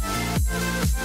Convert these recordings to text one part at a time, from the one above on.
We'll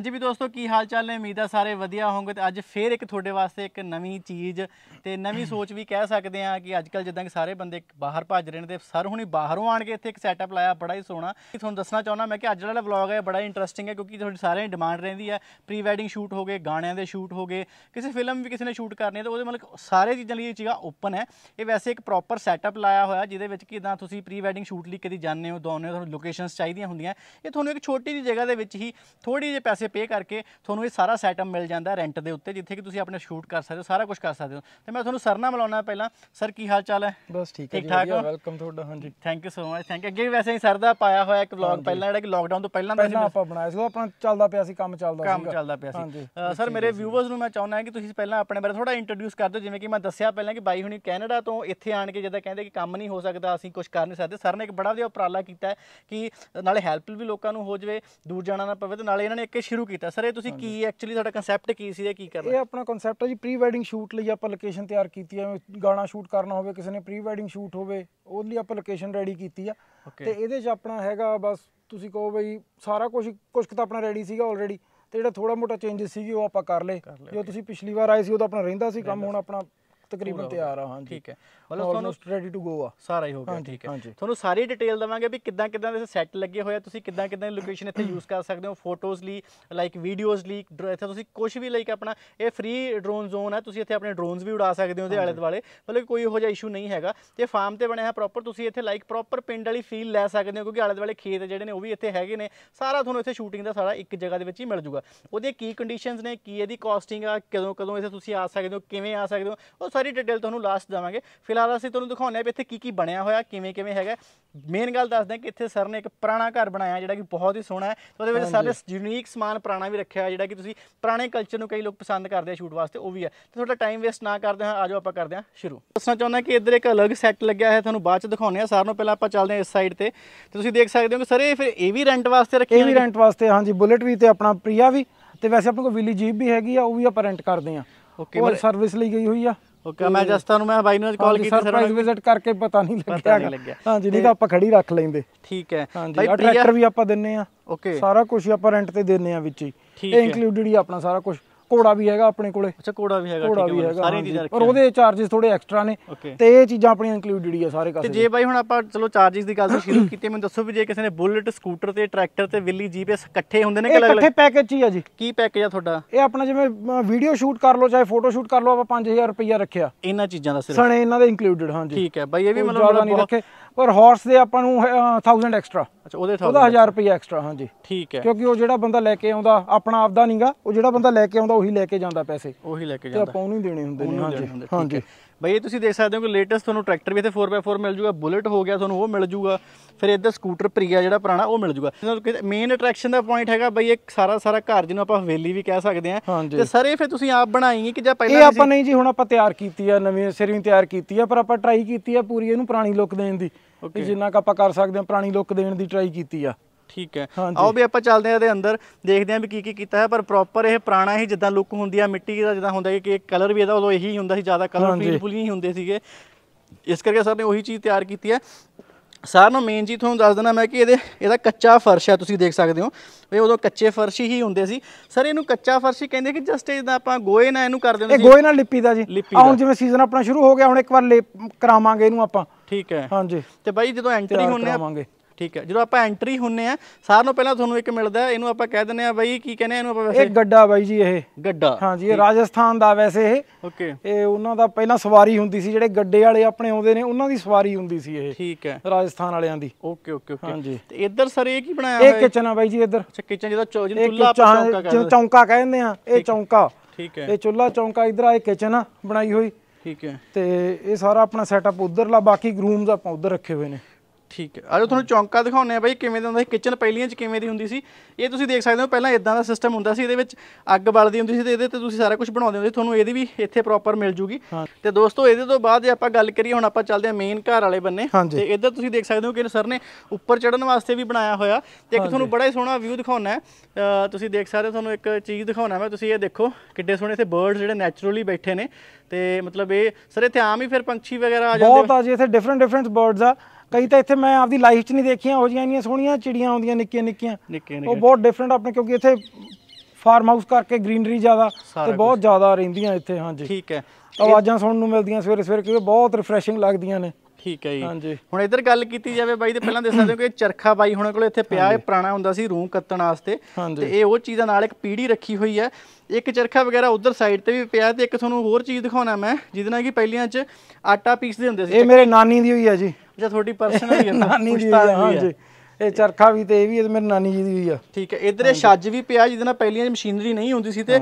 ਹਾਂਜੀ ਵੀ ਦੋਸਤੋ ਕੀ ਹਾਲ ਚਾਲ ਨੇ ਉਮੀਦ ਆ ਸਾਰੇ ਵਧੀਆ ਹੋਵੋਗੇ ਤੇ ਅੱਜ ਫੇਰ ਇੱਕ ਤੁਹਾਡੇ ਵਾਸਤੇ ਇੱਕ ਨਵੀਂ ਚੀਜ਼ ਤੇ ਨਵੀਂ ਸੋਚ ਵੀ ਕਹਿ ਸਕਦੇ ਆ ਕਿ ਅੱਜ ਕੱਲ ਜਿੱਦਾਂ ਕਿ ਸਾਰੇ ਬੰਦੇ ਬਾਹਰ ਭੱਜ ਰਹੇ ਨੇ ਤੇ ਸਰ ਹੁਣੀ ਬਾਹਰੋਂ ਆਣ ਕੇ ਇੱਥੇ ਇੱਕ ਸੈਟਅਪ ਲਾਇਆ ਬੜਾ ਹੀ ਸੋਹਣਾ ਤੁਹਾਨੂੰ ਦੱਸਣਾ ਚਾਹੁੰਦਾ ਮੈਂ ਕਿ ਅੱਜ ਵਾਲਾ ਵਲੌਗ ਹੈ ਬੜਾ ਇੰਟਰਸਟਿੰਗ ਹੈ ਕਿਉਂਕਿ ਤੁਹਾਡੀ ਸਾਰਿਆਂ ਦੀ ਡਿਮਾਂਡ ਰਹਿੰਦੀ ਹੈ ਪ੍ਰੀ ਵੈਡਿੰਗ ਸ਼ੂਟ ਹੋ ਗਏ ਗਾਣਿਆਂ ਦੇ ਸ਼ੂਟ ਹੋ ਗਏ ਕਿਸੇ ਫਿਲਮ ਵੀ ਕਿਸੇ ਨੇ ਸ਼ੂਟ ਕਰਨੀ ਹੈ ਤਾਂ ਉਹਦੇ ਮਤਲਬ ਸਾਰੇ ਚੀਜ਼ਾਂ ਲਈ ਇਹ ਜਗ੍ਹਾ ਓਪਨ ਹੈ ਇਹ ਵੈਸੇ ਇੱਕ ਪ੍ਰੋਪਰ ਸੈਟਅਪ ਲਾਇਆ ਹੋਇਆ ਜਿਹਦੇ ਵਿੱਚ ਕਿ ਇਦਾਂ ਤੁਸੀਂ ਪ੍ਰੀ ਵੈਡਿੰਗ ਸ਼ੂਟ ਲਈ ਕਦੀ ਜਾਂਦੇ ਹੋ ਦੋਨੇ ਤੁਹਾਨੂੰ ਲੋਕੇਸ਼ਨਸ ਚਾਹੀਦੀਆਂ ਹੁੰਦੀਆਂ ਇਹ ਤੁਹਾਨੂੰ ਇੱਕ ਛੋਟੀ ਜਿਹੀ ਜਗ੍ਹਾ ਦੇ ਵਿੱਚ ਹੀ ਥੋੜੀ ਜਿਹੀ ਪੈਸੇ ਪੇ ਕਰਕੇ ਤੁਹਾਨੂੰ ਇਹ ਸਾਰਾ ਸੈਟਅਪ ਮਿਲ ਜਾਂਦਾ ਰੈਂਟ ਦੇ ਉੱਤੇ ਜਿੱਥੇ ਕਿ ਤੁਸੀਂ ਆਪਣੇ ਸ਼ੂਟ ਕਰ ਸਕਦੇ ਹੋ ਸਾਰਾ ਕੁਝ ਕਰ ਸਕਦੇ ਹੋ ਤੇ ਮੈਂ ਤੁਹਾਨੂੰ ਸਰਨਾ ਨਾਲ ਮਿਲਾਉਣਾ ਪਹਿਲਾਂ ਸਰ ਕੀ ਹਾਲ ਚਾਲ ਹੈ ਬਸ ਠੀਕ ਹੈ ਜੀ ਵੈਲਕਮ ਤੁਹਾਡਾ ਹਾਂਜੀ thank you so much thank you ਅੱਗੇ ਵੈਸੇ ਹੀ ਸਰ ਦਾ ਪਾਇਆ ਹੋਇਆ ਇੱਕ ਵਲੌਗ ਪਹਿਲਾਂ ਜਿਹੜਾ ਕਿ ਲਾਕਡਾਊਨ ਤੋਂ ਪਹਿਲਾਂ ਦਾ ਸੀ ਆਪਾਂ ਬਣਾਇਆ ਸੀ ਆਪਣਾ ਚੱਲਦਾ ਪਿਆ ਸੀ ਕੰਮ ਚੱਲਦਾ ਸੀ ਕੰਮ ਚੱਲਦਾ ਪਿਆ ਸੀ ਸਰ ਮੇਰੇ ਵਿਊਅਰਸ ਨੂੰ ਮੈਂ ਚਾਹੁੰਦਾ ਹਾਂ ਕਿ ਤੁਸੀਂ ਪਹਿਲਾਂ ਆਪਣੇ ਬਾਰੇ ਥੋੜਾ ਇੰਟਰੋਡਿਊਸ ਕਰ ਦਿਓ ਜਿਵੇਂ ਕਿ ਮੈਂ ਦੱਸਿਆ ਪਹਿਲਾਂ ਕਿ ਬਾਈ ਹੁਣੀ ਕੈਨੇਡਾ ਤੋਂ ਇੱਥੇ ਆਣ ਕੇ ਜਦੋਂ ਕਹਿੰਦੇ ਕਿ ਕੰਮ ਨਹੀਂ ਹੋ ਸਕਦਾ ਅਸੀਂ ਕੁਝ ਕਰ ਨਹੀਂ ਸਕਦੇ ਸਰ ਨੇ ਇੱਕ ਬੜਾ ਵਧੀਆ ਉਪਰਾਲਾ ਕੀਤਾ ਕਿ ਨਾਲੇ ਹੈਲਪ ਵੀ ਲੋਕਾਂ ਨੂੰ ਹੋ ਜਵੇ ਦੂਰ ਜਾਣਾ ਨਾ ਪਵੇ ਤੇ ਨਾਲੇ ਇਹਨਾਂ ਨੇ ਇੱਕ ਸ਼ੁਰੂ ਕੀਤਾ ਸਰ ਇਹ ਤੁਸੀਂ ਕੀ ਐਕਚੁਅਲੀ ਤੁਹਾਡਾ ਕਨਸੈਪਟ ਕੀ ਸੀ ਇਹ ਕੀ ਕਰਨਾ ਇਹ ਆਪਣਾ ਕਨਸੈਪਟ ਹੈ ਜੀ ਪ੍ਰੀ ਵੈਡਿੰਗ ਸ਼ੂਟ ਲਈ ਆਪਾਂ ਲੋਕੇਸ਼ਨ ਤਿਆਰ ਕੀਤੀ ਹੈ ਗਾਣਾ ਸ਼ੂਟ ਕਰਨਾ ਹੋਵੇ ਕਿਸੇ ਨੇ ਪ੍ਰੀ ਵੈਡਿੰਗ ਸ਼ੂਟ ਹੋਵੇ ਉਹਦੇ ਲਈ ਆਪਾਂ ਲੋਕੇਸ਼ਨ ਰੈਡੀ ਕੀਤੀ ਆ ਤੇ ਇਹਦੇ 'ਚ ਆਪਣਾ ਹੈਗਾ ਬਸ ਤੁਸੀਂ ਕਹੋ ਬਈ ਸਾਰਾ ਕੁਝ ਕੁਝ ਤਾਂ ਆਪਣਾ ਰੈਡੀ ਸੀਗਾ ਆਲਰੇਡੀ ਤੇ ਜਿਹੜਾ ਥੋੜਾ ਮੋਟਾ ਚੇਂਜਸ ਸੀਗੇ ਉਹ ਆਪਾਂ ਕਰ ਲਏ ਜੋ ਤੁਸੀਂ ਪਿਛਲੀ ਵਾਰ ਆਏ ਸੀ ਉਹ ਤਾਂ ਆਪਣਾ ਰਹਿੰਦਾ ਸੀ ਕੰਮ ਹੁਣ ਆਪਣਾ ਤਕਰੀਬਨ ਤਿਆਰ ਆ ਹਾਂਜੀ ਠੀਕ ਹੈ ਮਤਲਬ ਤੁਹਾਨੂੰ ਰੈਡੀ ਟੂ ਗੋ ਆ ਸਾਰਾ ਹੀ ਹੋ ਗਿਆ ਠੀਕ ਹੈ ਤੁਹਾਨੂੰ ਸਾਰੀ ਡਿਟੇਲ ਦਵਾਂਗੇ ਵੀ ਕਿੱਦਾਂ ਕਿੱਦਾਂ ਦੇ ਸੈੱਟ ਲੱਗੇ ਹੋਏ ਆ ਤੁਸੀਂ ਕਿੱਦਾਂ ਕਿੱਦਾਂ ਦੀ ਲੋਕੇਸ਼ਨ ਇੱਥੇ ਯੂਜ਼ ਕਰ ਸਕਦੇ ਹੋ ਫੋਟੋਜ਼ ਲਈ ਲਾਈਕ ਵੀਡੀਓਜ਼ ਲਈ ਇੱਥੇ ਤੁਸੀਂ ਕੁਝ ਵੀ ਲਾਈਕ ਆਪਣਾ ਇਹ ਫ੍ਰੀ ਡਰੋਨ ਜ਼ੋਨ ਹੈ ਤੁਸੀਂ ਇੱਥੇ ਆਪਣੇ ਡਰੋਨਸ ਵੀ ਉਡਾ ਸਕਦੇ ਹੋ ਦੇ ਆਲੇ ਦੁਆਲੇ ਮਤਲਬ ਕੋਈ ਇਹੋ ਜਿਹਾ ਇਸ਼ੂ ਨਹੀਂ ਹੈਗਾ ਤੇ ਫਾਰਮ ਤੇ ਬਣਿਆ ਹੈ ਪ੍ਰੋਪਰ ਤੁਸੀਂ ਇੱਥੇ ਲਾਈਕ ਪ੍ਰੋਪਰ ਪਿੰਡ ਵਾਲੀ ਫੀਲ ਲੈ ਸਕਦੇ ਹੋ ਕਿਉਂਕਿ ਆਲੇ ਦੁਆਲੇ ਖੇਤ ਜਿਹੜੇ ਨੇ ਉਹ ਵੀ ਇੱਥੇ ਹੈਗੇ ਨੇ ਸਾਰਾ ਤੁਹਾਨੂੰ ਇੱਥੇ ਸ਼ੂਟਿੰਗ ਦਾ ਸਾਰਾ ਇੱਕ ਜਗ੍ਹਾ ਦੇ ਵਿੱਚ ਹੀ ਮਿਲ ਜੂਗਾ ਉਹਦੇ ਕੀ ਕੰਡੀਸ਼ਨਸ ਨੇ ਕੀ ਇਹਦੀ ਕਾਸਟਿੰਗ ਆ ਕਦੋਂ ਕਦੋਂ ਇੱਥੇ ਤੁਸੀਂ ਆ ਸਕਦੇ ਹੋ ਕਿਵੇਂ ਆ ਸਕਦੇ ਹੋ ਉਹ ਸਾਰੀ ਡਿਟੇਲ ਤੁਹਾਨੂੰ ਲਾਸਟ ਦਵਾਂਗੇ ਫਿਲਹਾਲ ਅਸੀਂ ਤੁਹਾਨੂੰ ਦਿਖਾਉਂਦੇ ਆ ਇੱਥੇ ਕੀ ਕੀ ਬਣਿਆ ਹੋਇਆ ਕਿਵੇਂ ਕਿਵੇਂ ਹੈਗਾ ਮੇਨ ਗੱਲ ਦੱਸਦੇ ਆ ਕਿ ਇੱਥੇ ਸਰ ਨੇ ਇੱਕ ਪੁਰਾਣਾ ਘਰ ਬਣਾਇਆ ਜਿਹੜਾ ਕਿ ਬਹੁਤ ਹੀ ਸੋਹਣਾ ਹੈ ਉਹਦੇ ਵਿੱਚ ਸਾਰੇ ਯੂਨੀਕ ਸਮਾਨ ਪੁਰਾਣਾ ਵੀ ਰੱਖਿਆ ਜਿਹੜਾ ਕਿ ਤੁਸੀਂ ਪੁਰਾਣੇ ਕਲਚਰ ਨੂੰ ਕਈ ਲੋਕ ਪਸੰਦ ਕਰਦੇ ਆ ਸ਼ੂਟ ਵਾਸਤੇ ਉਹ ਵੀ ਹੈ ਤੇ ਤੁਹਾਡਾ ਟਾਈਮ ਵੇਸਟ ਨਾ ਕਰਦੇ ਹਾਂ ਆਜੋ ਆਪਾਂ ਕਰਦੇ ਹਾਂ ਸ਼ੁਰੂ ਦੱਸਣਾ ਚਾਹੁੰਦਾ ਕਿ ਇੱਧਰ ਇੱਕ ਅਲੱਗ ਸੈੱਟ ਲੱਗਿਆ ਹੈ ਤੁਹਾਨੂੰ ਬਾਅਦ ਚ ਦਿਖਾਉਂਦੇ ਆ ਸਾਰਿਆਂ ਨੂੰ ਪਹਿਲਾਂ ਆਪਾਂ ਚੱਲਦੇ ਹਾਂ ਇਸ ਸਾਈਡ ਤੇ ਤੇ ਤੁਸੀਂ ਦੇਖ ਸਕਦੇ ਹੋ ਕਿ ਸਰ ਇਹ ਫਿਰ ਇਹ ਵੀ ਰੈਂਟ ਵਾਸਤੇ ਰੱਖੀ ਇਹ ਵੀ ਰੈਂਟ ਵਾਸਤੇ ਹਾਂਜੀ ਬੁਲਟ ਵੀ ਤੇ ਆਪਣਾ ਪ੍ਰੀਆ ਵੀ ਤੇ ਵੈਸੇ ਆਪਣੇ ਕੋਲ ਵਿਲੀ ਜੀਪ ਵੀ ਹੈਗੀ ਆ ਉਹ ਵੀ ਆਪਾਂ ਰੈਂਟ ਕਰਦੇ ਆ ਓਕੇ ਉਹ ਸਰਵਿਸ ਲਈ ਗਈ ਹੋਈ ਆ ਓਕੇ ਮੈਂ ਜਸਤਾ ਨੂੰ ਮੈਂ ਬਾਈ ਨੂੰ ਕਾਲ ਕੀਤੀ ਸਰ ਸਰਪ੍ਰਾਈਜ਼ ਵਿਜ਼ਿਟ ਕਰਕੇ ਪਤਾ ਨਹੀਂ ਲੱਗਿਆ ਹਾਂਜੀ ਨਹੀਂ ਤਾਂ ਆਪਾਂ ਖੜੀ ਰੱਖ ਲੈਂਦੇ ਠੀਕ ਹੈ ਹਾਂਜੀ ਟਰੈਕਟਰ ਵੀ ਆਪਾਂ ਦਿੰਨੇ ਆ ਓਕੇ ਸਾਰਾ ਕੁਝ ਆਪਾਂ ਰੈਂਟ ਤੇ ਦਿੰਨੇ ਆ ਵਿੱਚ ਹੀ ਇਹ ਇਨਕਲੂਡਡ ਹੀ ਆਪਣਾ ਸਾਰਾ ਕੁਝ ਘੋੜਾ ਵੀ ਹੈਗਾ ਆਪਣੇ ਕੋਲੇ ਅੱਛਾ ਘੋੜਾ ਵੀ ਹੈਗਾ ਘੋੜਾ ਵੀ ਹੈਗਾ ਸਾਰੀਆਂ ਚੀਜ਼ਾਂ ਰੱਖੀਆਂ ਪਰ ਉਹਦੇ ਚਾਰजेस ਥੋੜੇ ਐਕਸਟਰਾ ਨੇ ਤੇ ਇਹ ਚੀਜ਼ਾਂ ਆਪਣੀਆਂ ਇਨਕਲੂਡਡ ਹੀ ਆ ਸਾਰੇ ਕਾਸੇ ਤੇ ਜੇ ਬਾਈ ਹੁਣ ਆਪਾਂ ਚਲੋ ਚਾਰजेस ਦੀ ਗੱਲ ਤੋਂ ਸ਼ੁਰੂ ਕੀਤੀ ਮੈਨੂੰ ਦੱਸੋ ਵੀ ਜੇ ਕਿਸੇ ਨੇ ਬੁਲਟ ਸਕੂਟਰ ਤੇ ਟਰੈਕਟਰ ਤੇ ਵਿੱਲੀ ਜੀਪ ਇਸ ਇਕੱਠੇ ਹੁੰਦੇ ਨੇ ਕਿ ਅਲੱਗ-ਅਲੱਗ ਇਕੱਠੇ ਪੈਕੇਜ ਹੀ ਆ ਜੀ ਕੀ ਪੈਕੇਜ ਆ ਤੁਹਾਡਾ ਇਹ ਆਪਣਾ ਜਿਵੇਂ ਵੀਡੀਓ ਸ਼ੂਟ ਕਰ ਲਓ ਚਾਹੇ ਫੋਟੋ ਸ਼ੂਟ ਕਰ ਲਓ ਆਪਾਂ 5000 ਰੁਪਇਆ ਰੱਖਿਆ ਇਹਨਾਂ ਚੀਜ਼ਾਂ ਦਾ ਸਿਰਫ ਸਣੇ ਇਹਨਾਂ ਦੇ ਇਨਕਲੂਡਡ ਹਾਂਜੀ ਠੀਕ ਹੈ ਬਾਈ ਇਹ ਵੀ ਮਤਲਬ ਜ਼ਿਆਦਾ ਨਹੀਂ ਰੱਖੇ ਪਰ ਹਾਰਸ ਦੇ ਆਪਾਂ ਨੂੰ 1000 ਐਕਸਟਰਾ ਅੱਛਾ ਉਹਦੇ 1000 ਉਹਦਾ 1000 ਰੁਪਏ ਐਕਸਟਰਾ ਹਾਂਜੀ ਠੀਕ ਹੈ ਕਿਉਂਕਿ ਉਹ ਜਿਹੜਾ ਬੰਦਾ ਲੈ ਕੇ ਆਉਂਦਾ ਆਪਣਾ ਆਪਦਾ ਨਹੀਂਗਾ ਉਹ ਜਿਹੜਾ ਬੰਦਾ ਲੈ ਕੇ ਆਉਂਦਾ ਉਹੀ ਲੈ ਕੇ ਜਾਂਦਾ ਪੈਸੇ ਉਹੀ ਲੈ ਕੇ ਜਾਂਦਾ ਤੇ ਆਪਾਂ ਉਹਨੂੰ ਹੀ ਦੇਣੇ ਹੁੰਦੇ ਨੇ ਹਾਂਜੀ ਹਾਂਜੀ ਬਈ ਇਹ ਤੁਸੀਂ ਦੇਖ ਸਕਦੇ ਹੋ ਕਿ ਲੇਟੈਸਟ ਤੁਹਾਨੂੰ ਟਰੈਕਟਰ ਵੀ ਇੱਥੇ 4x4 ਮਿਲ ਜੂਗਾ ਬੁਲਟ ਹੋ ਗਿਆ ਤੁਹਾਨੂੰ ਉਹ ਮਿਲ ਜੂਗਾ ਫਿਰ ਇੱਧਰ ਸਕੂਟਰ ਪ੍ਰੀਆ ਜਿਹੜਾ ਪੁਰਾਣਾ ਉਹ ਮਿਲ ਜੂਗਾ ਮੇਨ ਅਟਰੈਕਸ਼ਨ ਦਾ ਪੁਆਇੰਟ ਹੈਗਾ ਬਈ ਇੱਕ ਸਾਰਾ ਸਾਰਾ ਘਰ ਜਿਹਨੂੰ ਆਪਾਂ ਹਵੇਲੀ ਵੀ ਕਹਿ ਸਕਦੇ ਆ ਤੇ ਸਰ ਇਹ ਫਿਰ ਤੁਸੀਂ ਆਪ ਬਣਾਈਗੇ ਕਿ ਜਾਂ ਪਹਿਲਾਂ ਇਹ ਆਪਾਂ ਨਹੀਂ ਜੀ ਹੁਣ ਆਪਾਂ ਤਿਆਰ ਕੀਤੀ ਆ ਨਵੀਂ ਸਿਰਵੀਂ ਤਿਆਰ ਕੀਤੀ ਆ ਪਰ ਆਪਾਂ ਟਰਾਈ ਕੀਤੀ ਆ ਪੂਰੀ ਇਹਨੂੰ ਪੁਰਾਣੀ ਲੁੱਕ ਦੇਣ ਦੀ ਜਿੰਨਾ ਕ ਆਪਾਂ ਕਰ ਸਕਦੇ ਆ ਪੁਰਾਣੀ ਲੁੱਕ ਦੇਣ ਦੀ ਟਰਾਈ ਕੀਤੀ ਆ ਠੀਕ ਹੈ ਆਓ ਵੀ ਆਪਾਂ ਚੱਲਦੇ ਆਂ ਇਹਦੇ ਅੰਦਰ ਦੇਖਦੇ ਆਂ ਵੀ ਕੀ ਕੀ ਕੀਤਾ ਹੈ ਪਰ ਪ੍ਰੋਪਰ ਇਹ ਪੁਰਾਣਾ ਹੀ ਜਿੱਦਾਂ ਲੁੱਕ ਹੁੰਦੀ ਆ ਮਿੱਟੀ ਦਾ ਜਿੱਦਾਂ ਹੁੰਦਾ ਕਿ ਕਲਰ ਵੀ ਇਹਦਾ ਉਦੋਂ ਇਹੀ ਹੁੰਦਾ ਸੀ ਜ਼ਿਆਦਾ ਕਲਰ ਪੀਲਪੁਲ ਨਹੀਂ ਹੁੰਦੇ ਸੀਗੇ ਇਸ ਕਰਕੇ ਸਰ ਨੇ ਉਹੀ ਚੀਜ਼ ਤਿਆਰ ਕੀਤੀ ਹੈ ਸਰ ਨੂੰ ਮੇਨ ਜੀ ਤੁਹਾਨੂੰ ਦੱਸ ਦੇਣਾ ਮੈਂ ਕਿ ਇਹਦੇ ਇਹਦਾ ਕੱਚਾ ਫਰਸ਼ ਹੈ ਤੁਸੀਂ ਦੇਖ ਸਕਦੇ ਹੋ ਇਹ ਉਦੋਂ ਕੱਚੇ ਫਰਸ਼ ਹੀ ਹੁੰਦੇ ਸੀ ਸਰ ਇਹਨੂੰ ਕੱਚਾ ਫਰਸ਼ ਹੀ ਕਹਿੰਦੇ ਕਿ ਜਸਟ ਇਹਦਾ ਆਪਾਂ ਗੋਏ ਨਾਲ ਇਹਨੂੰ ਕਰ ਦਿੰਦੇ ਸੀ ਇਹ ਗੋਏ ਨਾਲ ਲਿੱਪੀ ਦਾ ਜੀ ਹੁਣ ਜਿਵੇਂ ਸੀਜ਼ਨ ਆਪਣਾ ਸ਼ੁਰੂ ਹੋ ਗਿਆ ਹੁਣ ਇੱਕ ਵਾਰ ਕਰਾਵਾਂਗੇ ਇਹਨੂੰ ਆਪਾਂ ਠੀਕ ਹੈ ਹਾਂਜੀ ਤੇ ਬਾਈ ਜਦੋਂ ਐਂਟਰੀ ਹੋਣੇ ਆਵਾਂਗੇ ਠੀਕ ਹੈ ਜਦੋਂ ਆਪਾਂ ਐਂਟਰੀ ਹੁੰਨੇ ਆ ਸਾਰਿਆਂ ਨੂੰ ਪਹਿਲਾਂ ਤੁਹਾਨੂੰ ਇੱਕ ਮਿਲਦਾ ਇਹਨੂੰ ਆਪਾਂ ਕਹਿ ਦਿੰਨੇ ਆ ਬਈ ਕੀ ਕਹਿੰਦੇ ਇਹਨੂੰ ਆਪਾਂ ਵੈਸੇ ਇਹ ਗੱਡਾ ਬਾਈ ਜੀ ਇਹ ਗੱਡਾ ਹਾਂਜੀ ਇਹ ਰਾਜਸਥਾਨ ਦਾ ਵੈਸੇ ਇਹ ਓਕੇ ਇਹ ਉਹਨਾਂ ਦਾ ਪਹਿਲਾਂ ਸਵਾਰੀ ਹੁੰਦੀ ਸੀ ਜਿਹੜੇ ਗੱਡੇ ਵਾਲੇ ਆਪਣੇ ਆਉਂਦੇ ਨੇ ਉਹਨਾਂ ਦੀ ਸਵਾਰੀ ਹੁੰਦੀ ਸੀ ਇਹ ਠੀਕ ਹੈ ਰਾਜਸਥਾਨ ਵਾਲਿਆਂ ਦੀ ਓਕੇ ਓਕੇ ਓਕੇ ਹਾਂਜੀ ਤੇ ਇੱਧਰ ਸਰ ਇਹ ਕੀ ਬਣਾਇਆ ਹੋਇਆ ਇਹ ਕਿਚਨ ਆ ਬਾਈ ਜੀ ਇੱਧਰ ਅੱਛਾ ਕਿਚਨ ਜਿਹਦਾ ਚੁੱਲ੍ਹਾ ਆਪਾਂ ਚੌਂਕਾ ਕਹਿੰਦੇ ਚੌਂਕਾ ਕਹਿੰਦੇ ਆ ਇਹ ਚੌਂਕਾ ਠੀਕ ਹੈ ਇਹ ਚੁੱਲਾ ਚੌਂਕਾ ਇੱਧਰ ਆ ਇਹ ਕਿਚਨ ਆ ਬਣਾਈ ਹੋਈ ਠੀਕ ਹੈ ਤੇ ਇਹ ਸਾਰਾ ਆਪਣਾ ਸੈਟਅਪ ਉਧਰਲਾ ਬਾਕੀ ਰੂਮਸ ਆਪਾਂ ਉਧਰ ਰੱਖੇ ਹੋਏ ਨੇ ਠੀਕ ਹੈ ਅੱਜ ਤੁਹਾਨੂੰ ਚੌਂਕਾ ਦਿਖਾਉਂਦੇ ਆ ਬਾਈ ਕਿਵੇਂ ਦਾ ਹੁੰਦਾ ਸੀ ਕਿਚਨ ਪਹਿਲੀਆਂ 'ਚ ਕਿਵੇਂ ਦੀ ਹੁੰਦੀ ਸੀ ਇਹ ਤੁਸੀਂ ਦੇਖ ਸਕਦੇ ਹੋ ਪਹਿਲਾਂ ਇਦਾਂ ਦਾ ਸਿਸਟਮ ਹੁੰਦਾ ਸੀ ਇਹਦੇ ਵਿੱਚ ਅੱਗ ਬਲਦੀ ਹੁੰਦੀ ਸੀ ਤੇ ਇਹਦੇ ਤੇ ਤੁਸੀਂ ਸਾਰਾ ਕੁਝ ਬਣਾਉਂਦੇ ਹੁੰਦੇ ਤੁਹਾਨੂੰ ਇਹਦੀ ਵੀ ਇੱਥੇ ਪ੍ਰੋਪਰ ਮਿਲ ਜੂਗੀ ਤੇ ਦੋਸਤੋ ਇਹਦੇ ਤੋਂ ਬਾਅਦ ਜੇ ਆਪਾਂ ਗੱਲ ਕਰੀਏ ਹੁਣ ਆਪਾਂ ਚੱਲਦੇ ਆ ਮੇਨ ਘਰ ਵਾਲੇ ਬੰਨੇ ਤੇ ਇੱਧਰ ਤੁਸੀਂ ਦੇਖ ਸਕਦੇ ਹੋ ਕਿ ਸਰ ਨੇ ਉੱਪਰ ਚੜਨ ਵਾਸਤੇ ਵੀ ਬਣਾਇਆ ਹੋਇਆ ਤੇ ਇੱਕ ਤੁਹਾਨੂੰ ਬੜਾ ਹੀ ਸੋਹਣਾ ਵਿਊ ਦਿਖਾਉਣਾ ਹੈ ਤੁਸੀਂ ਦੇਖ ਸਕਦੇ ਹੋ ਤੁਹਾਨੂੰ ਇੱਕ ਚੀਜ਼ ਦਿਖਾਉਣਾ ਮੈਂ ਤੁਸੀਂ ਇਹ ਦੇਖੋ ਕਿੱਡੇ ਸੋਹਣੇ ਇੱਥੇ ਬਰਡਸ ਜਿਹੜੇ ਨੇਚਰਲੀ ਬੈਠੇ ਨੇ ਤੇ ਮਤਲਬ ਇਹ ਸਰ ਇੱਥੇ ਆਮ ਹੀ ਫਿਰ ਪੰਛੀ ਵਗੈਰਾ ਆ ਜਾਂਦੇ ਬਹੁਤ ਆ ਜੀ ਇੱਥੇ ਡਿਫਰੈਂਟ ਡਿਫਰੈਂਟ ਬਰਡਸ ਆ ਕਈ ਤਾਂ ਇੱਥੇ ਮੈਂ ਆਪਦੀ ਲਾਈਫ 'ਚ ਨਹੀਂ ਦੇਖੀਆਂ ਉਹ ਜੀਆਂ ਇੰਨੀਆਂ ਸੋਹਣੀਆਂ ਚਿੜੀਆਂ ਆਉਂਦੀਆਂ ਨਿੱਕੀਆਂ ਨਿੱਕੀਆਂ ਉਹ ਬਹੁਤ ਡਿਫਰੈਂਟ ਆਪਣੇ ਕਿਉਂਕਿ ਇੱਥੇ ਫਾਰਮ ਹਾਊਸ ਕਰਕੇ ਗ੍ਰੀਨਰੀ ਜ਼ਿਆਦਾ ਤੇ ਬਹੁਤ ਜ਼ਿਆਦਾ ਰਹਿੰਦੀਆਂ ਇੱਥੇ ਹਾਂਜੀ ਠੀਕ ਹੈ ਆਵਾਜ਼ਾਂ ਸੁਣਨ ਨੂੰ ਮਿਲਦੀਆਂ ਸਵੇਰੇ ਸਵੇਰੇ ਕਿਉਂਕਿ ਬਹੁਤ ਰਿਫਰੈਸ਼ਿੰਗ ਲੱਗਦੀਆਂ ਨੇ ਠੀਕ ਹੈ ਜੀ ਹਾਂਜੀ ਹੁਣ ਇੱਧਰ ਗੱਲ ਕੀਤੀ ਜਾਵੇ ਬਾਈ ਤੇ ਪਹਿਲਾਂ ਦੱਸ ਸਕਦੇ ਹੋ ਕਿ ਚਰਖਾ ਬਾਈ ਹੁਣ ਕੋਲ ਇੱਥੇ ਪਿਆ ਹੈ ਪੁਰਾਣਾ ਹੁੰਦਾ ਸੀ ਰੂਹ ਕੱਤਣ ਵਾਸਤੇ ਤੇ ਇਹ ਉਹ ਚੀਜ਼ਾਂ ਨਾਲ ਇੱਕ ਪੀੜੀ ਰੱਖੀ ਹੋਈ ਹੈ ਇੱਕ ਚਰਖਾ ਵਗੈਰਾ ਉਧਰ ਸਾਈਡ ਤੇ ਵੀ ਪਿਆ ਤੇ ਇੱਕ ਤੁਹਾਨੂੰ ਹੋਰ ਚੀਜ਼ ਦਿਖਾਉਣਾ ਮੈਂ ਜਿਹਦੇ ਨਾਲ ਕਿ ਪਹਿਲੀਆਂ 'ਚ ਆਟਾ ਪੀਸਦੇ ਹੁੰਦੇ ਸੀ ਇਹ ਮੇਰੇ ਨਾਨੀ ਦੀ ਹੋਈ ਹੈ ਜੀ ਜਾਂ ਤੁਹਾਡੀ ਪਰਸਨਲ ਹੀ ਹੈ ਨਾਨੀ ਦੀ ਹਾਂਜੀ ਇਹ ਚਰਖਾ ਵੀ ਤੇ ਇਹ ਵੀ ਮੇਰੇ ਨਾਨੀ ਜੀ ਦੀ ਆ ਠੀਕ ਹੈ ਇਧਰੇ ਛੱਜ ਵੀ ਪਿਆ ਜਿਹਦੇ ਨਾਲ ਪਹਿਲੀਆਂ ਮਸ਼ੀਨਰੀ ਨਹੀਂ ਹੁੰਦੀ ਸੀ ਤੇ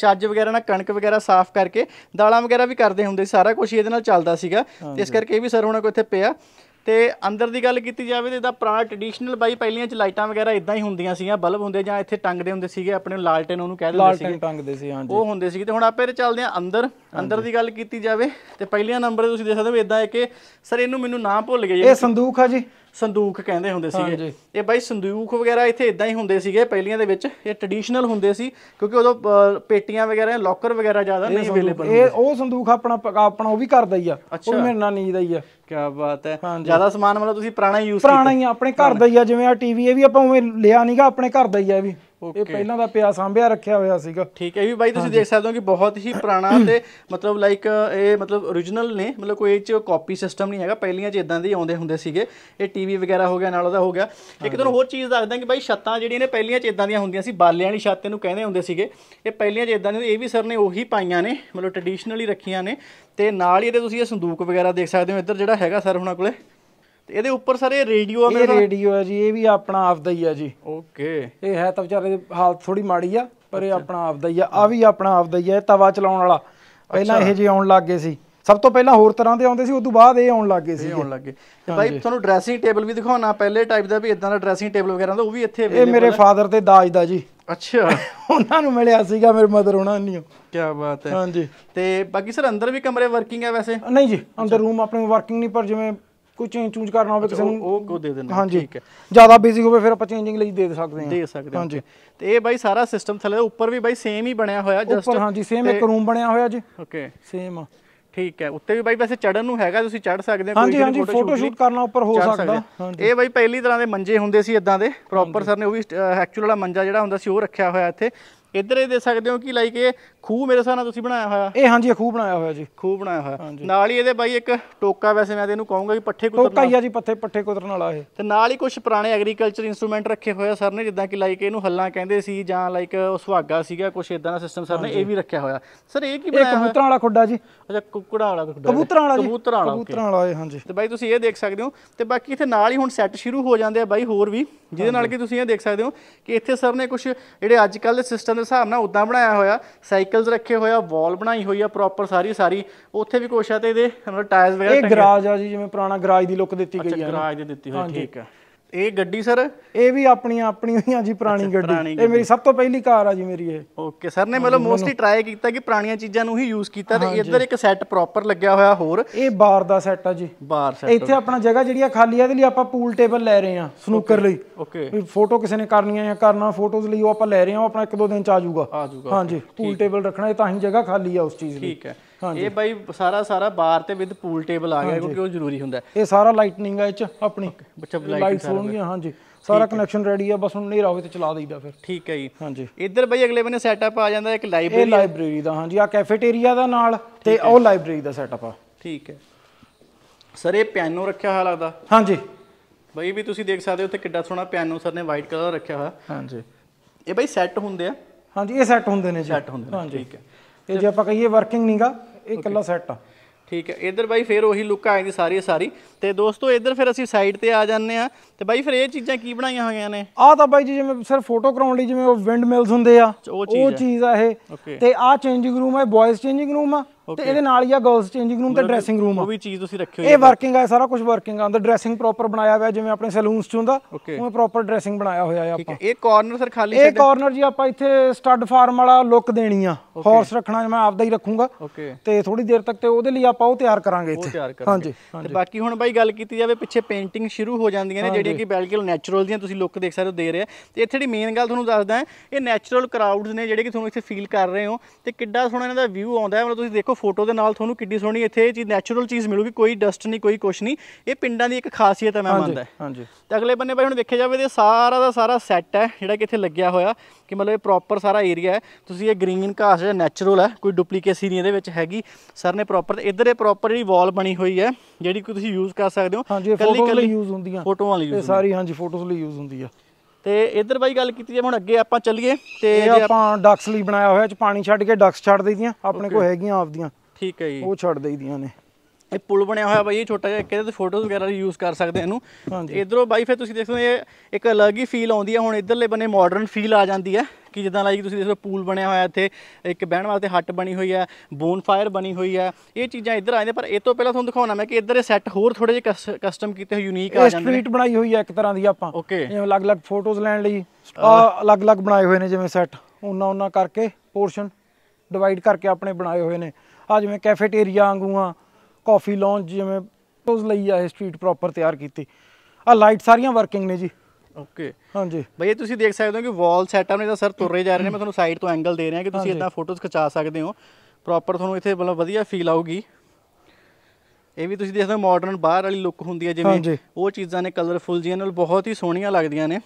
ਛੱਜ ਵਗੈਰਾ ਨਾਲ ਕਣਕ ਵਗੈਰਾ ਸਾਫ਼ ਕਰਕੇ ਦਾਲਾਂ ਵਗੈਰਾ ਵੀ ਕਰਦੇ ਹੁੰਦੇ ਸਾਰਾ ਕੁਝ ਇਹਦੇ ਨਾਲ ਚੱਲਦਾ ਸੀਗਾ ਇਸ ਕਰਕੇ ਇਹ ਵੀ ਸਰ ਹੁਣ ਕੋ ਇੱਥੇ ਪਿਆ ਤੇ ਅੰਦਰ ਦੀ ਗੱਲ ਕੀਤੀ ਜਾਵੇ ਤੇ ਇਹਦਾ ਪੁਰਾਣਾ ਟ੍ਰੈਡੀਸ਼ਨਲ ਬਾਈ ਪਹਿਲੀਆਂ ਚ ਲਾਈਟਾਂ ਵਗੈਰਾ ਇਦਾਂ ਹੀ ਹੁੰਦੀਆਂ ਸੀਗੀਆਂ ਬਲਬ ਹੁੰਦੇ ਜਾਂ ਇੱਥੇ ਟੰਗਦੇ ਹੁੰਦੇ ਸੀਗੇ ਆਪਣੇ ਲਾਲਟਨ ਉਹਨੂੰ ਕਹਿ ਦਿੰਦੇ ਸੀਗੇ ਲਾਲਟਨ ਟੰਗਦੇ ਸੀ ਹਾਂਜੀ ਉਹ ਹੁੰਦੇ ਸੀਗੇ ਤੇ ਹੁਣ ਆਪਾਂ ਇਹਦੇ ਚੱਲਦੇ ਆਂ ਅੰਦਰ ਅੰਦਰ ਦੀ ਗੱਲ ਕੀਤੀ ਜਾਵੇ ਤੇ ਪਹਿਲੀਆਂ ਨੰਬਰ ਤੁਸੀਂ ਦੇਖ ਸਕਦੇ ਹੋ ਇਦਾਂ ਹੈ ਕਿ ਸਰ ਇਹਨੂੰ ਮੈਨੂੰ ਨਾਮ ਭੁੱਲ ਗਿਆ ਇਹ ਸੰਦੂਕ ਆ ਜੀ ਸੰਦੂਕ ਕਹਿੰਦੇ ਹੁੰਦੇ ਸੀਗੇ ਇਹ ਬਾਈ ਸੰਦੂਕ ਵਗੈਰਾ ਇੱਥੇ ਇਦਾਂ ਹੀ ਹੁੰਦੇ ਸੀਗੇ ਪਹਿਲੀਆਂ ਦੇ ਵਿੱਚ ਇਹ ਟ੍ਰੈਡੀਸ਼ਨਲ ਹੁੰਦੇ ਸੀ ਕਿਉਂਕਿ ਉਦੋਂ ਪੇਟੀਆਂ ਵਗੈਰਾ ਲੋਕਰ ਵਗੈਰਾ ਜ਼ਿਆਦਾ ਨਹੀਂ ਅਵੇਲੇਬਲ ਇਹ ਉਹ ਸੰਦੂਕ ਆਪਣਾ ਆਪਣਾ ਉਹ ਵੀ ਕਰਦਾ ਹੀ ਆ ਉਹ ਮੇਰੇ ਨਾਲ ਨੀਂਦ ਆਈ ਹੀ ਆ ਕੀ ਬਾਤ ਹੈ ਜ਼ਿਆਦਾ ਸਮਾਨ ਮਤਲਬ ਤੁਸੀਂ ਪੁਰਾਣਾ ਯੂਜ਼ ਪੁਰਾਣਾ ਹੀ ਆਪਣੇ ਘਰ ਦਾ ਹੀ ਆ ਜਿਵੇਂ ਆ ਟੀਵੀ ਇਹ ਵੀ ਆਪਾਂ ਉਵੇਂ ਲਿਆ ਨਹੀਂਗਾ ਆਪਣੇ ਘਰ ਦਾ ਹੀ ਆ ਇਹ ਵੀ ਇਹ ਪਹਿਲਾਂ ਦਾ ਪਿਆ ਸਾਂਭਿਆ ਰੱਖਿਆ ਹੋਇਆ ਸੀਗਾ ਠੀਕ ਹੈ ਇਹ ਵੀ ਬਾਈ ਤੁਸੀਂ ਦੇਖ ਸਕਦੇ ਹੋ ਕਿ ਬਹੁਤ ਹੀ ਪੁਰਾਣਾ ਤੇ ਮਤਲਬ ਲਾਈਕ ਇਹ ਮਤਲਬ origignal ਨੇ ਮਤਲਬ ਕੋਈ ਇਹ ਚ ਕਾਪੀ ਸਿਸਟਮ ਨਹੀਂ ਹੈਗਾ ਪਹਿਲੀਆਂ ਚ ਇਦਾਂ ਦੇ ਆਉਂਦੇ ਹੁੰਦੇ ਸੀਗੇ ਇਹ ਟੀਵੀ ਵਗੈਰਾ ਹੋ ਗਿਆ ਨਾਲ ਉਹਦਾ ਹੋ ਗਿਆ ਇੱਕ ਤੁਹਾਨੂੰ ਹੋਰ ਚੀਜ਼ ਦੱਸਦਾ ਕਿ ਬਾਈ ਛੱਤਾਂ ਜਿਹੜੀਆਂ ਨੇ ਪਹਿਲੀਆਂ ਚ ਇਦਾਂ ਦੀਆਂ ਹੁੰਦੀਆਂ ਸੀ ਬਾਲਿਆਂ ਵਾਲੀ ਛੱਤ ਇਹਨੂੰ ਕਹਿੰਦੇ ਹੁੰਦੇ ਸੀਗੇ ਇਹ ਪਹਿਲੀਆਂ ਚ ਇਦਾਂ ਦੀਆਂ ਇਹ ਵੀ ਸਰ ਨੇ ਉਹੀ ਪਾਈਆਂ ਨੇ ਮਤਲਬ ਟ੍ਰੈਡੀਸ਼ਨਲੀ ਰੱਖੀਆਂ ਨੇ ਤੇ ਨਾਲ ਹੀ ਇਹਦੇ ਤੁਸੀਂ ਇਹ ਸੰਦੂਕ ਵਗੈਰਾ ਦੇਖ ਸਕਦੇ ਹੋ ਇੱਧਰ ਜਿਹੜਾ ਹੈਗਾ ਸਰ ਹੁਣਾਂ ਕੋਲੇ ਇਹਦੇ ਉੱਪਰ ਸਰ ਇਹ ਰੇਡੀਓ ਆ ਇਹ ਰੇਡੀਓ ਹੈ ਜੀ ਇਹ ਵੀ ਆਪਣਾ ਆਪ ਦਾ ਹੀ ਆ ਜੀ ਓਕੇ ਇਹ ਹੈ ਤਾਂ ਵਿਚਾਰੇ ਦੀ ਹਾਲਤ ਥੋੜੀ ਮਾੜੀ ਆ ਪਰ ਇਹ ਆਪਣਾ ਆਪ ਦਾ ਹੀ ਆ ਆ ਵੀ ਆਪਣਾ ਆਪ ਦਾ ਹੀ ਆ ਇਹ ਤਵਾ ਚਲਾਉਣ ਵਾਲਾ ਪਹਿਲਾਂ ਇਹ ਜੇ ਆਉਣ ਲੱਗ ਗਏ ਸੀ ਸਭ ਤੋਂ ਪਹਿਲਾਂ ਹੋਰ ਤਰ੍ਹਾਂ ਦੇ ਆਉਂਦੇ ਸੀ ਉਸ ਤੋਂ ਬਾਅਦ ਇਹ ਆਉਣ ਲੱਗੇ ਸੀ ਆਉਣ ਲੱਗੇ ਤੇ ਭਾਈ ਤੁਹਾਨੂੰ ਡਰੈਸਿੰਗ ਟੇਬਲ ਵੀ ਦਿਖਾਉਣਾ ਪਹਿਲੇ ਟਾਈਪ ਦਾ ਵੀ ਇਦਾਂ ਦਾ ਡਰੈਸਿੰਗ ਟੇਬਲ ਵਗੈਰਾ ਦਾ ਉਹ ਵੀ ਇੱਥੇ ਅਵੇਲੇਬਲ ਇਹ ਮੇਰੇ ਫਾਦਰ ਤੇ ਦਾਜ ਦਾ ਜੀ ਅੱਛਾ ਉਹਨਾਂ ਨੂੰ ਮਿਲਿਆ ਸੀਗਾ ਮੇਰੇ ਮਦਰ ਉਹਨਾਂ ਨੂੰ ਕੀ ਬਾਤ ਹੈ ਹਾਂਜੀ ਤੇ ਬਾਕੀ ਸਰ ਅੰਦਰ ਵੀ ਕਮਰੇ ਵਰਕਿੰਗ ਹੈ ਵੈਸੇ ਨਹੀਂ ਜੀ ਅੰਦਰ ਰੂਮ ਆਪਣੇ ਵਰਕਿੰਗ ਨਹੀਂ ਪਰ ਜਿਵੇਂ ਕੋਈ ਚੇਂਜ ਚੂੰਜ ਕਰਨਾ ਹੋਵੇ ਕਿਸੇ ਨੂੰ ਉਹ ਕੋ ਦੇ ਦਿੰਦੇ ਹਾਂ ਠੀਕ ਹੈ ਜਿਆਦਾ ਬੀਜ਼ੀ ਹੋਵੇ ਫਿਰ ਆਪਾਂ ਚੇਂਜਿੰਗ ਲਈ ਦੇ ਦੇ ਸਕਦੇ ਹਾਂ ਦੇ ਸਕਦੇ ਹਾਂ ਹਾਂਜੀ ਤੇ ਇਹ ਬਾਈ ਸਾਰਾ ਸਿਸਟਮ ਥੱਲੇ ਉੱਪਰ ਵੀ ਬਾਈ ਸੇਮ ਹੀ ਬਣਿਆ ਹੋਇਆ ਜਸਟ ਉੱਪਰ ਹਾਂਜੀ ਸੇਮ ਇੱਕ ਰੂਮ ਬਣਿਆ ਹੋਇਆ ਜੀ ਓਕੇ ਸੇਮ ਠੀਕ ਹੈ ਉੱਤੇ ਵੀ ਬਾਈ ਵੈਸੇ ਚੜਨ ਨੂੰ ਹੈਗਾ ਤੁਸੀਂ ਚੜ ਸਕਦੇ ਹੋ ਕੋਈ ਹਾਂਜੀ ਫੋਟੋ ਸ਼ੂਟ ਕਰਨਾ ਉੱਪਰ ਹੋ ਸਕਦਾ ਇਹ ਬਾਈ ਪਹਿਲੀ ਤਰ੍ਹਾਂ ਦੇ ਮੰਜੇ ਹੁੰਦੇ ਸੀ ਇਦਾਂ ਦੇ ਪ੍ਰੋਪਰ ਸਰ ਨੇ ਉਹ ਵੀ ਐਕਚੁਅਲ ਵਾਲਾ ਮੰਜਾ ਜਿਹੜਾ ਹੁੰਦਾ ਸੀ ਉਹ ਰੱਖਿਆ ਹੋਇਆ ਇੱਥੇ ਇੱਧਰ ਇਹ ਦੇ ਸਕਦੇ ਹੋ ਕਿ ਲਾਈਕ ਇਹ ਖੂਹ ਮੇਰੇ ਸਾਹ ਨਾਲ ਤੁਸੀਂ ਬਣਾਇਆ ਹੋਇਆ ਇਹ ਹਾਂਜੀ ਖੂਹ ਬਣਾਇਆ ਹੋਇਆ ਜੀ ਖੂਹ ਬਣਾਇਆ ਹੋਇਆ ਨਾਲ ਹੀ ਇਹਦੇ ਬਾਈ ਇੱਕ ਟੋਕਾ ਵੈਸੇ ਮੈਂ ਤੇ ਇਹਨੂੰ ਕਹੂੰਗਾ ਕਿ ਪੱਠੇ ਕੁਤਰਨ ਟੋਕਾ ਹੀ ਆ ਜੀ ਪੱਠੇ ਪੱਠੇ ਕੁਤਰਨ ਵਾਲਾ ਇਹ ਤੇ ਨਾਲ ਹੀ ਕੁਝ ਪੁਰਾਣੇ ਐਗਰੀਕਲਚਰ ਇਨਸਟਰੂਮੈਂਟ ਰੱਖੇ ਹੋਏ ਆ ਸਰ ਨੇ ਜਿੱਦਾਂ ਕਿ ਲਾਈਕ ਇਹਨੂੰ ਹੱਲਾਂ ਕਹਿੰਦੇ ਸੀ ਜਾਂ ਲਾਈਕ ਸੁਹਾਗਾ ਸੀਗਾ ਕੁਝ ਇਦਾਂ ਦਾ ਸਿਸਟਮ ਸਰ ਨੇ ਇਹ ਵੀ ਰੱਖਿਆ ਹੋਇਆ ਸਰ ਇਹ ਕੀ ਬਣਾਇਆ ਕਬੂਤਰਾਂ ਵਾਲਾ ਖੁੱਡਾ ਜੀ ਅੱਛਾ ਕੁੱਕੜਾਂ ਵਾਲਾ ਖੁੱਡਾ ਕਬੂਤਰਾਂ ਵਾਲਾ ਜੀ ਕਬੂਤਰਾਂ ਵਾਲਾ ਕਬੂਤਰਾਂ ਵਾਲਾ ਇਹ ਹਾਂਜੀ ਤੇ ਬਾਈ ਤੁਸੀਂ ਇਹ ਦੇਖ ਸਕਦੇ ਹੋ ਤੇ ਬਾਕੀ ਇੱਥੇ ਨਾਲ ਹੀ ਹੁਣ ਸੈੱਟ ਸ਼ੁਰੂ ਹੋ ਜਾਂਦੇ ਆ ਬਾਈ ਹੋਰ ਵੀ ਜਿਹਦੇ ਨਾਲ ਕਿ ਤੁਸੀਂ ਇਹ ਦੇਖ ਸਕਦੇ ਹੋ ਕਿ ਇੱਥੇ ਸਰ ਨੇ ਕੁਝ ਜਿਹੜੇ ਅੱਜ ਕੱਲ ਦੇ ਸਿਸਟਮ ਦੇ ਹਿਸਾਬ ਨਾਲ ਉਦਾਂ ਬਣਾਇਆ ਹੋਇਆ ਸਾਈਕਲਸ ਰੱਖੇ ਹੋਇਆ ਵਾਲ ਬਣਾਈ ਹੋਈ ਆ ਪ੍ਰੋਪਰ ਸਾਰੀ ਸਾਰੀ ਉੱਥੇ ਵੀ ਕੋਸ਼ਾ ਤੇ ਇਹਦੇ ਮਤਲਬ ਟਾਇਰਸ ਵਗੈਰਾ ਇਹ ਗਰਾਜ ਆ ਜੀ ਜਿਵੇਂ ਪੁਰਾਣਾ ਗਰਾਜ ਦੀ ਲੁੱਕ ਦਿੱਤੀ ਗਈ ਆ ਗਰਾਜ ਦੀ ਦਿੱਤੀ ਹੋਈ ਠੀਕ ਆ ਇਹ ਗੱਡੀ ਸਰ ਇਹ ਵੀ ਆਪਣੀਆਂ ਆਪਣੀਆਂ ਹੀ ਆ ਜੀ ਪੁਰਾਣੀ ਗੱਡੀ ਇਹ ਮੇਰੀ ਸਭ ਤੋਂ ਪਹਿਲੀ ਕਾਰ ਆ ਜੀ ਮੇਰੀ ਇਹ ਓਕੇ ਸਰ ਨੇ ਮਤਲਬ ਮੋਸਟਲੀ ਟਰਾਈ ਕੀਤਾ ਕਿ ਪੁਰਾਣੀਆਂ ਚੀਜ਼ਾਂ ਨੂੰ ਹੀ ਯੂਜ਼ ਕੀਤਾ ਤੇ ਇੱਧਰ ਇੱਕ ਸੈੱਟ ਪ੍ਰੋਪਰ ਲੱਗਿਆ ਹੋਇਆ ਹੋਰ ਇਹ ਬਾਰ ਦਾ ਸੈੱਟ ਆ ਜੀ ਬਾਰ ਸੈੱਟ ਇੱਥੇ ਆਪਣਾ ਜਗ੍ਹਾ ਜਿਹੜੀ ਆ ਖਾਲੀ ਆ ਇਹਦੇ ਲਈ ਆਪਾਂ ਪੂਲ ਟੇਬਲ ਲੈ ਰਹੇ ਆ ਸਨੂਕਰ ਲਈ ਓਕੇ ਵੀ ਫੋਟੋ ਕਿਸੇ ਨੇ ਕਰਨੀਆਂ ਜਾਂ ਕਰਨਾ ਫੋਟੋਜ਼ ਲਈ ਉਹ ਆਪਾਂ ਲੈ ਰਹੇ ਆ ਉਹ ਆਪਣਾ ਇੱਕ ਦੋ ਦਿਨ ਚ ਆ ਜਾਊਗਾ ਹਾਂਜੀ ਪੂਲ ਟੇਬਲ ਰੱਖਣਾ ਇਹ ਤਾਂ ਹੀ ਜਗ੍ਹਾ ਖਾਲੀ ਆ ਉਸ ਚੀਜ਼ ਲਈ ਠੀਕ ਹੈ ਇਹ ਬਾਈ ਸਾਰਾ ਸਾਰਾ ਬਾਰ ਤੇ ਵਿਦ ਪੂਲ ਟੇਬਲ ਆ ਗਿਆ ਕਿਉਂਕਿ ਉਹ ਜ਼ਰੂਰੀ ਹੁੰਦਾ ਇਹ ਸਾਰਾ ਲਾਈਟਨਿੰਗ ਆ ਇਹ ਚ ਆਪਣੀ ਬੱਚਾ ਲਾਈਟ ਹੋਣਗੀਆਂ ਹਾਂਜੀ ਸਾਰਾ ਕਨੈਕਸ਼ਨ ਰੈਡੀ ਆ ਬਸ ਹੁਣ ਨਹੀਂ ਹੋਵੇ ਤੇ ਚਲਾ ਦਈਦਾ ਫਿਰ ਠੀਕ ਹੈ ਜੀ ਹਾਂਜੀ ਇੱਧਰ ਬਈ ਅਗਲੇ ਬੰਨੇ ਸੈਟਅਪ ਆ ਜਾਂਦਾ ਇੱਕ ਲਾਇਬ੍ਰੇਰੀ ਇਹ ਲਾਇਬ੍ਰੇਰੀ ਦਾ ਹਾਂਜੀ ਆ ਕੈਫੇਟੇਰੀਆ ਦਾ ਨਾਲ ਤੇ ਉਹ ਲਾਇਬ੍ਰੇਰੀ ਦਾ ਸੈਟਅਪ ਆ ਠੀਕ ਹੈ ਸਰ ਇਹ ਪਿਆਨੋ ਰੱਖਿਆ ਹੋਇਆ ਲੱਗਦਾ ਹਾਂਜੀ ਬਈ ਵੀ ਤੁਸੀਂ ਦੇਖ ਸਕਦੇ ਹੋ ਉੱਥੇ ਕਿੱਡਾ ਸੋਹਣਾ ਪਿਆਨੋ ਸਰ ਨੇ ਵਾਈਟ ਕਲਰ ਰੱਖਿਆ ਹੋਇਆ ਹਾਂਜੀ ਇਹ ਬਈ ਸੈੱਟ ਹੁੰਦੇ ਆ ਹਾਂਜੀ ਇਹ ਸੈੱਟ ਹੁੰਦੇ ਨੇ ਜੀ ਸੈੱਟ ਹੁੰਦੇ ਨੇ ਠੀਕ ਹੈ ਇਹ ਜੇ ਆਪਾਂ ਕਹੀਏ ਵਰਕਿੰਗ ਨਹੀਂਗਾ ਇਹ ਇਕੱਲਾ ਸੈੱਟ ਆ ਠੀਕ ਹੈ ਇਧਰ ਬਾਈ ਫਿਰ ਉਹੀ ਲੁੱਕ ਆ ਜਾਂਦੀ ਸਾਰੀ ਸਾਰੀ ਤੇ ਦੋਸਤੋ ਇਧਰ ਫਿਰ ਅਸੀਂ ਸਾਈਡ ਤੇ ਆ ਜਾਂਦੇ ਆ ਤੇ ਬਾਈ ਫਿਰ ਇਹ ਚੀਜ਼ਾਂ ਕੀ ਬਣਾਈਆਂ ਹੋਈਆਂ ਨੇ ਆ ਤਾਂ ਬਾਈ ਜੀ ਜਿਵੇਂ ਸਿਰਫ ਫੋਟੋ ਕਰਾਉਣ ਲਈ ਜਿਵੇਂ ਉਹ ਵਿੰਡ ਮਿਲਸ ਹੁੰਦੇ ਆ ਉਹ ਚੀਜ਼ ਆ ਇਹ ਤੇ ਆ ਚੇਂਜਿੰਗ ਰੂਮ ਹੈ ਬॉयਜ਼ ਚੇਂਜਿੰਗ ਰੂਮ ਆ ਤੇ ਇਹਦੇ ਨਾਲ ਹੀ ਆ ਗਰਲਸ ਚੇਂਜਿੰਗ ਰੂਮ ਤੇ ਡਰੈਸਿੰਗ ਰੂਮ ਆ ਉਹ ਵੀ ਚੀਜ਼ ਤੁਸੀਂ ਰੱਖੀ ਹੋਈ ਇਹ ਵਰਕਿੰਗ ਆ ਸਾਰਾ ਕੁਝ ਵਰਕਿੰਗ ਆ ਅੰਦਰ ਡਰੈਸਿੰਗ ਪ੍ਰੋਪਰ ਬਣਾਇਆ ਹੋਇਆ ਜਿਵੇਂ ਆਪਣੇ ਸੈਲੂਨਸ 'ਚ ਹੁੰਦਾ ਉਵੇਂ ਪ੍ਰੋਪਰ ਡਰੈਸਿੰਗ ਬਣਾਇਆ ਹੋਇਆ ਆ ਆਪਾਂ ਇਹ ਕਾਰਨਰ ਸਰ ਖਾਲੀ ਇਹ ਕਾਰਨਰ ਜੀ ਆਪਾਂ ਇੱਥੇ ਸਟੱਡ ਫਾਰਮ ਵਾਲਾ ਲੁੱਕ ਦੇਣੀ ਆ ਹਾਰਸ ਰੱਖਣਾ ਮੈਂ ਆਪਦਾ ਹੀ ਰੱਖੂੰਗਾ ਤੇ ਥੋੜੀ ਦੇਰ ਤੱਕ ਤੇ ਉਹਦੇ ਲਈ ਆਪਾਂ ਉਹ ਤਿਆਰ ਕਰਾਂਗੇ ਇੱਥੇ ਹਾਂਜੀ ਤੇ ਬਾਕੀ ਹੁਣ ਬਾਈ ਗੱਲ ਕੀਤੀ ਜਾਵੇ ਪਿੱਛੇ ਪੇਂਟਿੰਗ ਸ਼ੁਰੂ ਹੋ ਜਾਂਦੀਆਂ ਨੇ ਜਿਹੜੀ ਕਿ ਬਿਲਕੁਲ ਨੈਚੁਰਲ ਦੀਆਂ ਤੁਸੀਂ ਲੁੱਕ ਦੇਖ ਸਕਦੇ ਹੋ ਦੇ ਰਿਹਾ ਤੇ ਇੱਥੇ ਦੀ ਮੇਨ ਗੱਲ ਤੁਹਾਨੂੰ ਦੱਸਦਾ ਇਹ ਨੇਚਰਲ ਕਰਾਊਡਸ ਨੇ ਜਿਹੜੇ ਕਿ ਤੁਹਾਨੂੰ ਇੱਥੇ ਫੀਲ ਕਰ ਰਹੇ ਹੋ ਤੇ ਕਿੱਡਾ ਸੋਹਣਾ ਇਹਨਾਂ ਦਾ ਵਿਊ ਆਉਂਦਾ ਹੈ ਮਤਲਬ ਤੁਸੀਂ ਦੇਖੋ ਫੋਟੋ ਦੇ ਨਾਲ ਤੁਹਾਨੂੰ ਕਿੱਡੀ ਸੋਹਣੀ ਇੱਥੇ ਇਹ ਚੀਜ਼ ਨੇਚਰਲ ਚੀਜ਼ ਮਿਲੂਗੀ ਕੋਈ ਡਸਟ ਨਹੀਂ ਕੋਈ ਕੁਛ ਨਹੀਂ ਇਹ ਪਿੰਡਾਂ ਦੀ ਇੱਕ ਖਾਸੀਅਤ ਹੈ ਮੈਂ ਮੰਨਦਾ ਹਾਂਜੀ ਤੇ ਅਗਲੇ ਬੰਨੇ ਭਾਈ ਹੁਣ ਦੇਖਿਆ ਜਾਵੇ ਤੇ ਸਾਰਾ ਦਾ ਸਾਰਾ ਸੈੱਟ ਹੈ ਜਿਹੜਾ ਕਿ ਇੱਥੇ ਲੱਗਿਆ ਹੋਇਆ ਕਿ ਮਤਲਬ ਇਹ ਪ੍ਰੋਪਰ ਸਾਰਾ ਏਰੀਆ ਹੈ ਤੁਸੀਂ ਇਹ ਗ੍ਰੀਨ ਘਾਸ ਜਿਹੜਾ ਨੇਚਰਲ ਹੈ ਕੋਈ ਡੁਪਲੀਕੇਸੀ ਨਹੀਂ ਇਹਦੇ ਵਿੱਚ ਹੈਗੀ ਸਰ ਨੇ ਪ੍ਰੋਪਰ ਇਧਰ ਇਹ ਪ੍ਰੋਪਰ ਜਿਹੜੀ ਵਾਲ ਬਣੀ ਹੋਈ ਹੈ ਜਿਹੜੀ ਕਿ ਤੁਸੀਂ ਯੂਜ਼ ਕਰ ਸਕਦੇ ਹੋ ਕੱਲੀ ਕੱਲੀ ਯੂਜ਼ ਹੁੰਦੀਆਂ ਫੋਟੋਆਂ ਲਈ ਯੂਜ਼ ਸਾਰੀ ਹਾਂਜੀ ਫੋਟੋਸ ਲਈ ਯੂਜ਼ ਹੁੰਦੀ ਆ ਤੇ ਇਧਰ ਬਾਈ ਗੱਲ ਕੀਤੀ ਜੇ ਹੁਣ ਅੱਗੇ ਆਪਾਂ ਚੱਲੀਏ ਤੇ ਇਹ ਆਪਾਂ ਡਕਸ ਲਈ ਬਣਾਇਆ ਹੋਇਆ ਚ ਪਾਣੀ ਛੱਡ ਕੇ ਡਕਸ ਛੱਡ ਦਈਦੀਆਂ ਆਪਣੇ ਕੋ ਹੈਗੀਆਂ ਆਪਦੀਆਂ ਠੀਕ ਹੈ ਜੀ ਉਹ ਛੱਡ ਦਈਦੀਆਂ ਨੇ ਇਹ ਪੁਲ ਬਣਿਆ ਹੋਇਆ ਬਾਈ ਇਹ ਛੋਟਾ ਜਿਹਾ ਇੱਕ ਇਹਦੇ ਤੇ ਫੋਟੋਜ਼ ਵਗੈਰਾ ਯੂਜ਼ ਕਰ ਸਕਦੇ ਇਹਨੂੰ ਇਧਰੋਂ ਬਾਈ ਫਿਰ ਤੁਸੀਂ ਦੇਖਦੇ ਹੋ ਇਹ ਇੱਕ ਅਲੱਗ ਹੀ ਫੀਲ ਆਉਂਦੀ ਹੈ ਹੁਣ ਇਧਰਲੇ ਬੰਨੇ ਮਾਡਰਨ ਫੀਲ ਆ ਜਾਂਦੀ ਹੈ ਕਿ ਜਿੱਦਾਂ ਲਾਈਕ ਤੁਸੀਂ ਦੇਖੋ ਪੂਲ ਬਣਿਆ ਹੋਇਆ ਇੱਥੇ ਇੱਕ ਬਹਿਣ ਵਾਸਤੇ ਹੱਟ ਬਣੀ ਹੋਈ ਹੈ ਬੋਨ ਫਾਇਰ ਬਣੀ ਹੋਈ ਹੈ ਇਹ ਚੀਜ਼ਾਂ ਇੱਧਰ ਆਉਂਦੇ ਪਰ ਇਹ ਤੋਂ ਪਹਿਲਾਂ ਤੁਹਾਨੂੰ ਦਿਖਾਉਣਾ ਮੈਂ ਕਿ ਇੱਧਰ ਇਹ ਸੈੱਟ ਹੋਰ ਥੋੜੇ ਜਿਹਾ ਕਸਟਮ ਕੀਤੇ ਹੋਏ ਯੂਨੀਕ ਆ ਜਾਂਦੇ ਨੇ ਸਟਰੀਟ ਬਣਾਈ ਹੋਈ ਹੈ ਇੱਕ ਤਰ੍ਹਾਂ ਦੀ ਆਪਾਂ ਜਿਵੇਂ ਅਲੱਗ-ਅਲੱਗ ਫੋਟੋਜ਼ ਲੈਣ ਲਈ ਅਲੱਗ-ਅਲੱਗ ਬਣਾਏ ਹੋਏ ਨੇ ਜਿਵੇਂ ਸੈੱਟ ਉਹਨਾਂ ਉਹਨਾਂ ਕਰਕੇ ਪੋਰਸ਼ਨ ਡਿਵਾਈਡ ਕਰਕੇ ਆਪਣੇ ਬਣਾਏ ਹੋਏ ਨੇ ਆ ਜਿਵੇਂ ਕੈਫੇਟੇਰੀਆ ਵਾਂਗੂ ਆ ਕਾਫੀ ਲੌਂਜ ਜਿਵੇਂ ਫੋਟੋਜ਼ ਲਈ ਆ ਇਹ ਸਟਰੀਟ ਪ੍ਰੋਪਰ ਤਿਆਰ ਕੀਤੀ ਆ ਲਾਈਟ ਸਾਰੀਆਂ ਵਰਕਿੰਗ ਨੇ ਜੀ ਓਕੇ ਹਾਂਜੀ ਭਈ ਤੁਸੀਂ ਦੇਖ ਸਕਦੇ ਹੋ ਕਿ ਵਾਲ ਸੈਟਅਪ ਨੇ ਤਾਂ ਸਰ ਤੁਰੇ ਜਾ ਰਹੇ ਨੇ ਮੈਂ ਤੁਹਾਨੂੰ ਸਾਈਡ ਤੋਂ ਐਂਗਲ ਦੇ ਰਿਹਾ ਕਿ ਤੁਸੀਂ ਇਦਾਂ ਫੋਟੋਜ਼ ਖਿਚਾ ਸਕਦੇ ਹੋ ਪ੍ਰੋਪਰ ਤੁਹਾਨੂੰ ਇੱਥੇ ਮਤਲਬ ਵਧੀਆ ਫੀਲ ਆਊਗੀ ਇਹ ਵੀ ਤੁਸੀਂ ਦੇਖਦੇ ਹੋ ਮਾਡਰਨ ਬਾਹਰ ਵਾਲੀ ਲੁੱਕ ਹੁੰਦੀ ਹੈ ਜਿਵੇਂ ਉਹ ਚੀਜ਼ਾਂ ਨੇ ਕਲਰਫੁਲ ਜੀਆਂ ਨਾਲ ਬਹੁਤ ਹੀ ਸੋਹਣੀਆਂ ਲੱਗਦੀਆਂ ਨੇ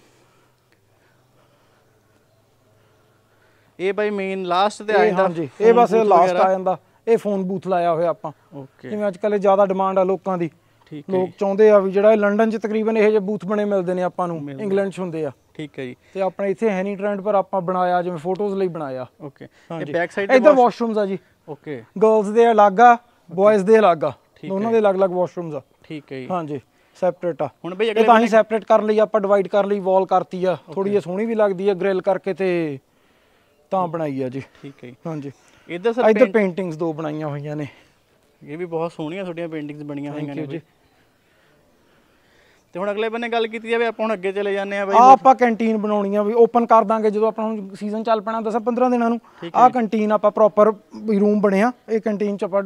ਇਹ ਬਾਈ ਮੇਨ ਲਾਸਟ ਤੇ ਆ ਜਾਂਦਾ ਹਾਂਜੀ ਇਹ ਬਸ ਲਾਸਟ ਆ ਜਾਂਦਾ ਇਹ ਫੋਨ ਬੂਥ ਲਾਇਆ ਹੋਇਆ ਆਪਾਂ ਓਕੇ ਜਿਵੇਂ ਅੱਜ ਕੱਲੇ ਜ਼ਿਆਦਾ ਡਿਮਾਂਡ ਆ ਲੋਕਾਂ ਦੀ ਠੀਕ ਹੈ ਲੋਕ ਚਾਹੁੰਦੇ ਆ ਵੀ ਜਿਹੜਾ ਇਹ ਲੰਡਨ 'ਚ ਤਕਰੀਬਨ ਇਹੋ ਜਿਹੇ ਬੂਥ ਬਣੇ ਮਿਲਦੇ ਨੇ ਆਪਾਂ ਨੂੰ ਇੰਗਲੈਂਡ 'ਚ ਹੁੰਦੇ ਆ ਠੀਕ ਹੈ ਜੀ ਤੇ ਆਪਣਾ ਇੱਥੇ ਹੈ ਨਹੀਂ ਟ੍ਰੈਂਡ ਪਰ ਆਪਾਂ ਬਣਾਇਆ ਜਿਵੇਂ ਫੋਟੋਜ਼ ਲਈ ਬਣਾਇਆ ਓਕੇ ਇਹ ਬੈਕ ਸਾਈਡ ਤੇ ਇਧਰ ਵਾਸ਼ਰੂਮਸ ਆ ਜੀ ਓਕੇ ਗਰਲਸ ਦੇ ਅਲੱਗ ਆ ਬॉयਜ਼ ਦੇ ਅਲੱਗ ਆ ਦੋਨਾਂ ਦੇ ਅਲੱਗ-ਅਲੱਗ ਵਾਸ਼ਰੂਮਸ ਆ ਠੀਕ ਹੈ ਜੀ ਹਾਂਜੀ ਸੈਪਰੇਟ ਆ ਹੁਣ ਬਈ ਅਗਲੇ ਤਾਂ ਹੀ ਸੈਪਰੇਟ ਕਰਨ ਲਈ ਆਪਾਂ ਡਿਵਾਈਡ ਕਰਨ ਲਈ ਵਾਲ ਕਰਤੀ ਆ ਥੋੜੀ ਜਿਹੀ ਸੋਹਣੀ ਵੀ ਲੱਗਦੀ ਆ ਗ੍ਰਿਲ ਕਰਕੇ ਤੇ ਤਾਂ ਬਣਾਈ ਆ ਜੀ ਠੀਕ ਹੈ ਜੀ ਹਾਂਜੀ ਇਧਰ ਸਰ ਇਧਰ ਪੇਂਟਿੰਗਸ ਦੋ ਬਣਾਈਆਂ ਹੋਈਆਂ ਨੇ ਇਹ ਵੀ ਬਹੁਤ ਸੋਹਣੀਆਂ ਤੁਹਾਡੀਆਂ ਪੇਂਟਿੰਗਸ ਬਣੀਆਂ ਹੋਈਆਂ ਨੇ ਜੀ ਤੇ ਹੁਣ ਅਗਲੇ ਬੰਨੇ ਗੱਲ ਕੀਤੀ ਜਾਵੇ ਆਪਾਂ ਹੁਣ ਅੱਗੇ ਚਲੇ ਜਾਂਦੇ ਆ ਬਾਈ ਆ ਆਪਾਂ ਕੈਂਟੀਨ ਬਣਾਉਣੀ ਆ ਵੀ ਓਪਨ ਕਰ ਦਾਂਗੇ ਜਦੋਂ ਆਪਾਂ ਨੂੰ ਸੀਜ਼ਨ ਚੱਲ ਪੈਣਾ 10 15 ਦਿਨਾਂ ਨੂੰ ਆ ਕੈਂਟੀਨ ਆਪਾਂ ਪ੍ਰੋਪਰ ਰੂਮ ਬਣਿਆ ਇਹ ਕੈਂਟੀਨ ਚ ਆਪਾਂ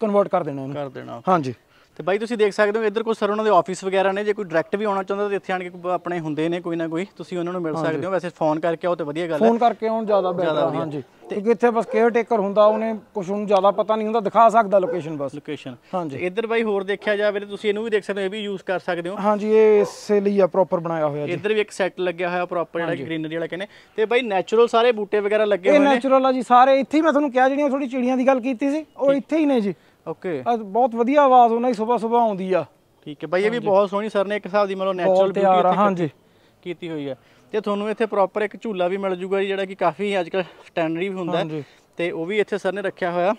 ਕਨਵਰਟ ਕਰ ਦੇਣਾ ਇਹਨੂੰ ਕਰ ਦੇਣਾ ਹਾਂਜੀ ਤੇ ਬਾਈ ਤੁਸੀਂ ਦੇਖ ਸਕਦੇ ਹੋ ਇੱਧਰ ਕੋਈ ਸਰ ਉਹਨਾਂ ਦੇ ਆਫਿਸ ਵਗੈਰਾ ਨੇ ਜੇ ਕੋਈ ਡਾਇਰੈਕਟ ਵੀ ਆਉਣਾ ਚਾਹੁੰਦਾ ਤਾਂ ਇੱਥੇ ਆਣ ਕੇ ਆਪਣੇ ਹੁੰਦੇ ਨੇ ਕੋਈ ਨਾ ਕੋਈ ਤੁਸੀਂ ਉਹਨਾਂ ਨੂੰ ਮਿਲ ਸਕਦੇ ਹੋ ਵੈਸੇ ਫੋਨ ਕਰਕੇ ਆਓ ਤੇ ਵਧੀਆ ਗੱਲ ਹੈ ਫੋਨ ਕਰਕੇ ਆਉਣ ਜ਼ਿਆਦਾ ਬਿਹਤਰ ਹਾਂਜੀ ਕਿਉਂਕਿ ਇੱਥੇ ਬਸ ਕੇਅਰ ਟੇਕਰ ਹੁੰਦਾ ਉਹਨੇ ਕੁਝ ਨੂੰ ਜ਼ਿਆਦਾ ਪਤਾ ਨਹੀਂ ਹੁੰਦਾ ਦਿਖਾ ਸਕਦਾ ਲੋਕੇਸ਼ਨ ਬਸ ਲੋਕੇਸ਼ਨ ਹਾਂਜੀ ਇੱਧਰ ਬਾਈ ਹੋਰ ਦੇਖਿਆ ਜਾਵੇ ਤੇ ਤੁਸੀਂ ਇਹਨੂੰ ਵੀ ਦੇਖ ਸਕਦੇ ਹੋ ਇਹ ਵੀ ਯੂਜ਼ ਕਰ ਸਕਦੇ ਹੋ ਹਾਂਜੀ ਇਹ ਇਸੇ ਲਈ ਆ ਪ੍ਰੋਪਰ ਬਣਾਇਆ ਹੋਇਆ ਜੀ ਇੱਧਰ ਵੀ ਇੱਕ ਸੈੱਟ ਲੱਗਿਆ ਹੋਇਆ ਪ੍ਰੋਪਰ ਜਿਹੜਾ ਗ੍ਰੀਨਰੀ ਵਾਲਾ ਕਹਿੰਦੇ ਤੇ ਬਾਈ ਨੇਚਰਲ ਸਾਰੇ ਬੂਟੇ ਵਗੈਰਾ ਲੱਗੇ ਹੋਏ ਨੇ ਇਹ ਨੇਚਰਲ ਆ ਜੀ ਸਾਰੇ ਇੱਥੇ ਹੀ ਮੈਂ ਤੁਹਾਨੂੰ ਕਿਹਾ ਜਿਹੜੀਆਂ ਥੋੜੀ ਚਿੜੀਆਂ ਦੀ ਗੱਲ ਕੀਤੀ ਸੀ ਉਹ ਇੱਥੇ ਹੀ ਨੇ ਜੀ ਓਕੇ ਬਹੁਤ ਵਧੀਆ ਆਵਾਜ਼ ਉਹਨਾਂ ਦੀ ਸਵੇਰ ਸਵੇਰ ਆਉਂਦੀ ਆ ਠੀਕ ਹੈ ਬਾਈ ਇਹ ਵੀ ਬਹੁਤ ਸੋਹਣੀ ਸਰ ਨੇ ਇੱਕ ਹਿਸਾਬ ਦੀ ਮਤਲਬ ਨੈਚੁਰਲ ਬਿਊਟੀ ਹਾਂਜੀ ਕੀਤੀ ਹੋਈ ਹੈ ਤੇ ਤੁਹਾਨੂੰ ਇੱਥੇ ਪ੍ਰੋਪਰ ਇੱਕ ਝੂਲਾ ਵੀ ਮਿਲ ਜੂਗਾ ਜਿਹੜਾ ਕਿ ਕਾਫੀ ਅੱਜਕੱਲ ਸਟੈਂਡਰਡ ਵੀ ਹੁੰਦਾ ਹੈ ਤੇ ਉਹ ਵੀ ਇੱਥੇ ਸਰ ਨੇ ਰੱਖਿਆ ਹੋਇਆ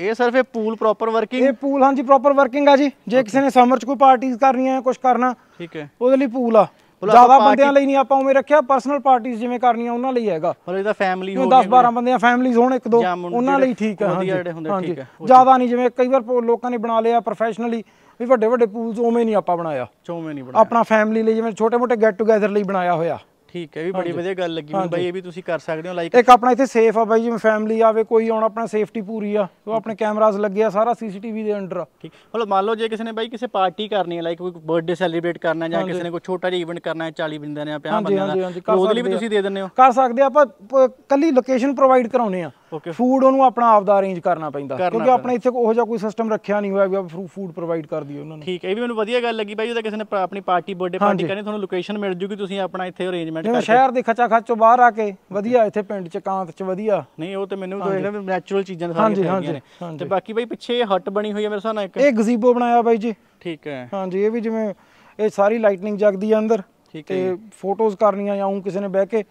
ਇਹ ਸਿਰਫ ਇਹ ਪੂਲ ਪ੍ਰੋਪਰ ਵਰਕਿੰਗ ਇਹ ਪੂਲ ਹਾਂਜੀ ਪ੍ਰੋਪਰ ਵਰਕਿੰਗ ਆ ਜੀ ਜੇ ਕਿਸੇ ਨੇ ਸਮਰ ਚ ਕੋਈ ਪਾਰਟੀਆਂ ਕਰਨੀਆਂ ਕੁਝ ਕਰਨਾ ਠੀਕ ਹੈ ਉਹਦੇ ਲਈ ਪੂਲ ਆ ਜ਼ਿਆਦਾ ਬੰਦਿਆਂ ਲਈ ਨਹੀਂ ਆਪਾਂ ਉਵੇਂ ਰੱਖਿਆ ਪਰਸਨਲ ਪਾਰਟੀਆਂ ਜਿਵੇਂ ਕਰਨੀਆਂ ਉਹਨਾਂ ਲਈ ਹੈਗਾ ਮਤਲਬ ਇਹਦਾ ਫੈਮਿਲੀ ਹੋਣੀ 10 12 ਬੰਦਿਆਂ ਫੈਮਿਲੀਜ਼ ਹੋਣ ਇੱਕ ਦੋ ਉਹਨਾਂ ਲਈ ਠੀਕ ਹੈ ਹਾਂਜੀ ਜ਼ਿਆਦਾ ਨਹੀਂ ਜਿਵੇਂ ਕਈ ਵਾਰ ਲੋਕਾਂ ਨੇ ਬਣਾ ਲਿਆ ਪ੍ਰੋਫੈਸ਼ਨਲੀ ਵੀ ਵੱਡੇ ਵੱਡੇ ਪੂਲਸ ਉਵੇਂ ਨਹੀਂ ਆਪਾਂ ਬਣਾਇਆ ਚੋਵੇਂ ਨਹੀਂ ਬਣਾਇਆ ਆਪਣਾ ਫੈਮਿਲੀ ਲਈ ਜਿਵੇਂ ਛੋਟੇ ਮੋਟੇ ਗੈਟ ਟੂਗੇਦਰ ਲਈ ਬਣਾਇਆ ਹੋਇਆ ਠੀਕ ਹੈ ਵੀ ਬੜੀ ਵਧੀਆ ਗੱਲ ਲੱਗੀ ਮੈਨੂੰ ਬਾਈ ਇਹ ਵੀ ਤੁਸੀਂ ਕਰ ਸਕਦੇ ਹੋ ਲਾਈਕ ਇੱਕ ਆਪਣਾ ਇੱਥੇ ਸੇਫ ਆ ਬਾਈ ਜਿਵੇਂ ਫੈਮਿਲੀ ਆਵੇ ਕੋਈ ਆਉਣ ਆਪਣਾ ਸੇਫਟੀ ਪੂਰੀ ਆ ਉਹ ਆਪਣੇ ਕੈਮਰਾਸ ਲੱਗੇ ਆ ਸਾਰਾ ਸੀਸੀਟੀਵੀ ਦੇ ਅੰਡਰ ਠੀਕ ਮਤਲਬ ਮੰਨ ਲਓ ਜੇ ਕਿਸੇ ਨੇ ਬਾਈ ਕਿਸੇ ਪਾਰਟੀ ਕਰਨੀ ਹੈ ਲਾਈਕ ਕੋਈ ਬਰਥਡੇ ਸੈਲੀਬ੍ਰੇਟ ਕਰਨਾ ਜਾਂ ਕਿਸੇ ਨੇ ਕੋਈ ਛੋਟਾ ਜਿਹਾ ਇਵੈਂਟ ਕਰਨਾ ਹੈ 40 ਬੰਦਿਆਂ ਨੇ ਆ ਬੰਦਿਆਂ ਦਾ ਉਹਦੇ ਲਈ ਵੀ ਤੁਸੀਂ ਦੇ ਦਿੰਦੇ ਹੋ ਕਰ ਸਕਦੇ ਆ ਆਪਾਂ ਕੱਲੀ ਲੋਕੇਸ਼ਨ ਪ੍ਰੋਵਾਈਡ ਕਰਾਉਨੇ ਆ ਫੂਡ ਉਹਨੂੰ ਆਪਣਾ ਆਪ ਦਾ ਅਰੇਂਜ ਕਰਨਾ ਪੈਂਦਾ ਕਿਉਂਕਿ ਆਪਣਾ ਇੱਥੇ ਉਹੋ ਜਿਹਾ ਕੋਈ ਸਿਸਟਮ ਰੱਖਿਆ ਨਹੀਂ ਹੋਇਆ ਵੀ ਆਪ ਫੂਡ ਪ੍ਰੋਵਾਈਡ ਕਰ ਦਈਏ ਉਹਨਾਂ ਨੂੰ ਠੀਕ ਹੈ ਇਹ ਵੀ ਮੈਨੂੰ ਵਧੀਆ ਗੱਲ ਲੱਗੀ ਬਾਈ ਉਹਦਾ ਕਿਸੇ ਨੇ ਆਪਣੀ ਪਾਰਟੀ ਬਰਥਡੇ ਪਾਰਟੀ ਕਰਨੀ ਤੁਹਾਨੂੰ ਲੋਕੇਸ਼ਨ ਮਿਲ ਜੂਗੀ ਤੁਸੀਂ ਆਪਣਾ ਇੱਥੇ ਅਰੇਂਜਮੈਂਟ ਕਰ ਕਰਕੇ ਸ਼ਹਿਰ ਦੇ ਖਚਾ ਖੱਚ ਤੋਂ ਬਾਹਰ ਆ ਕੇ ਵਧੀਆ ਇੱਥੇ ਪਿੰਡ ਚ ਕਾਂਤ ਚ ਵਧੀਆ ਨਹੀਂ ਉਹ ਤੇ ਮੈਨੂੰ ਤਾਂ ਇਹਨਾਂ ਨੈਚੁਰਲ ਚੀਜ਼ਾਂ ਸਾਰੀਆਂ ਰਹੇ ਨੇ ਤੇ ਬਾਕੀ ਬਾਈ ਪਿੱਛੇ ਹੱਟ ਬਣੀ ਹੋਈ ਹੈ ਮੇਰੇ ਸਾਹਮਣੇ ਇੱਕ ਇਹ ਗਜ਼ੀਬੋ ਬਣਾਇਆ ਬਾਈ ਜੀ ਠੀਕ ਹੈ ਹਾਂਜੀ ਇਹ ਵੀ ਜਿਵੇਂ ਇਹ ਸਾਰੀ ਲਾਈਟਨਿੰਗ ਜਗਦੀ ਹੈ ਅੰਦਰ ਤੇ ਫੋਟੋਜ਼ ਕਰਨੀਆਂ ਜਾਂ ਉਹ ਕਿਸੇ ਨੇ ਬਹਿ ਕੇ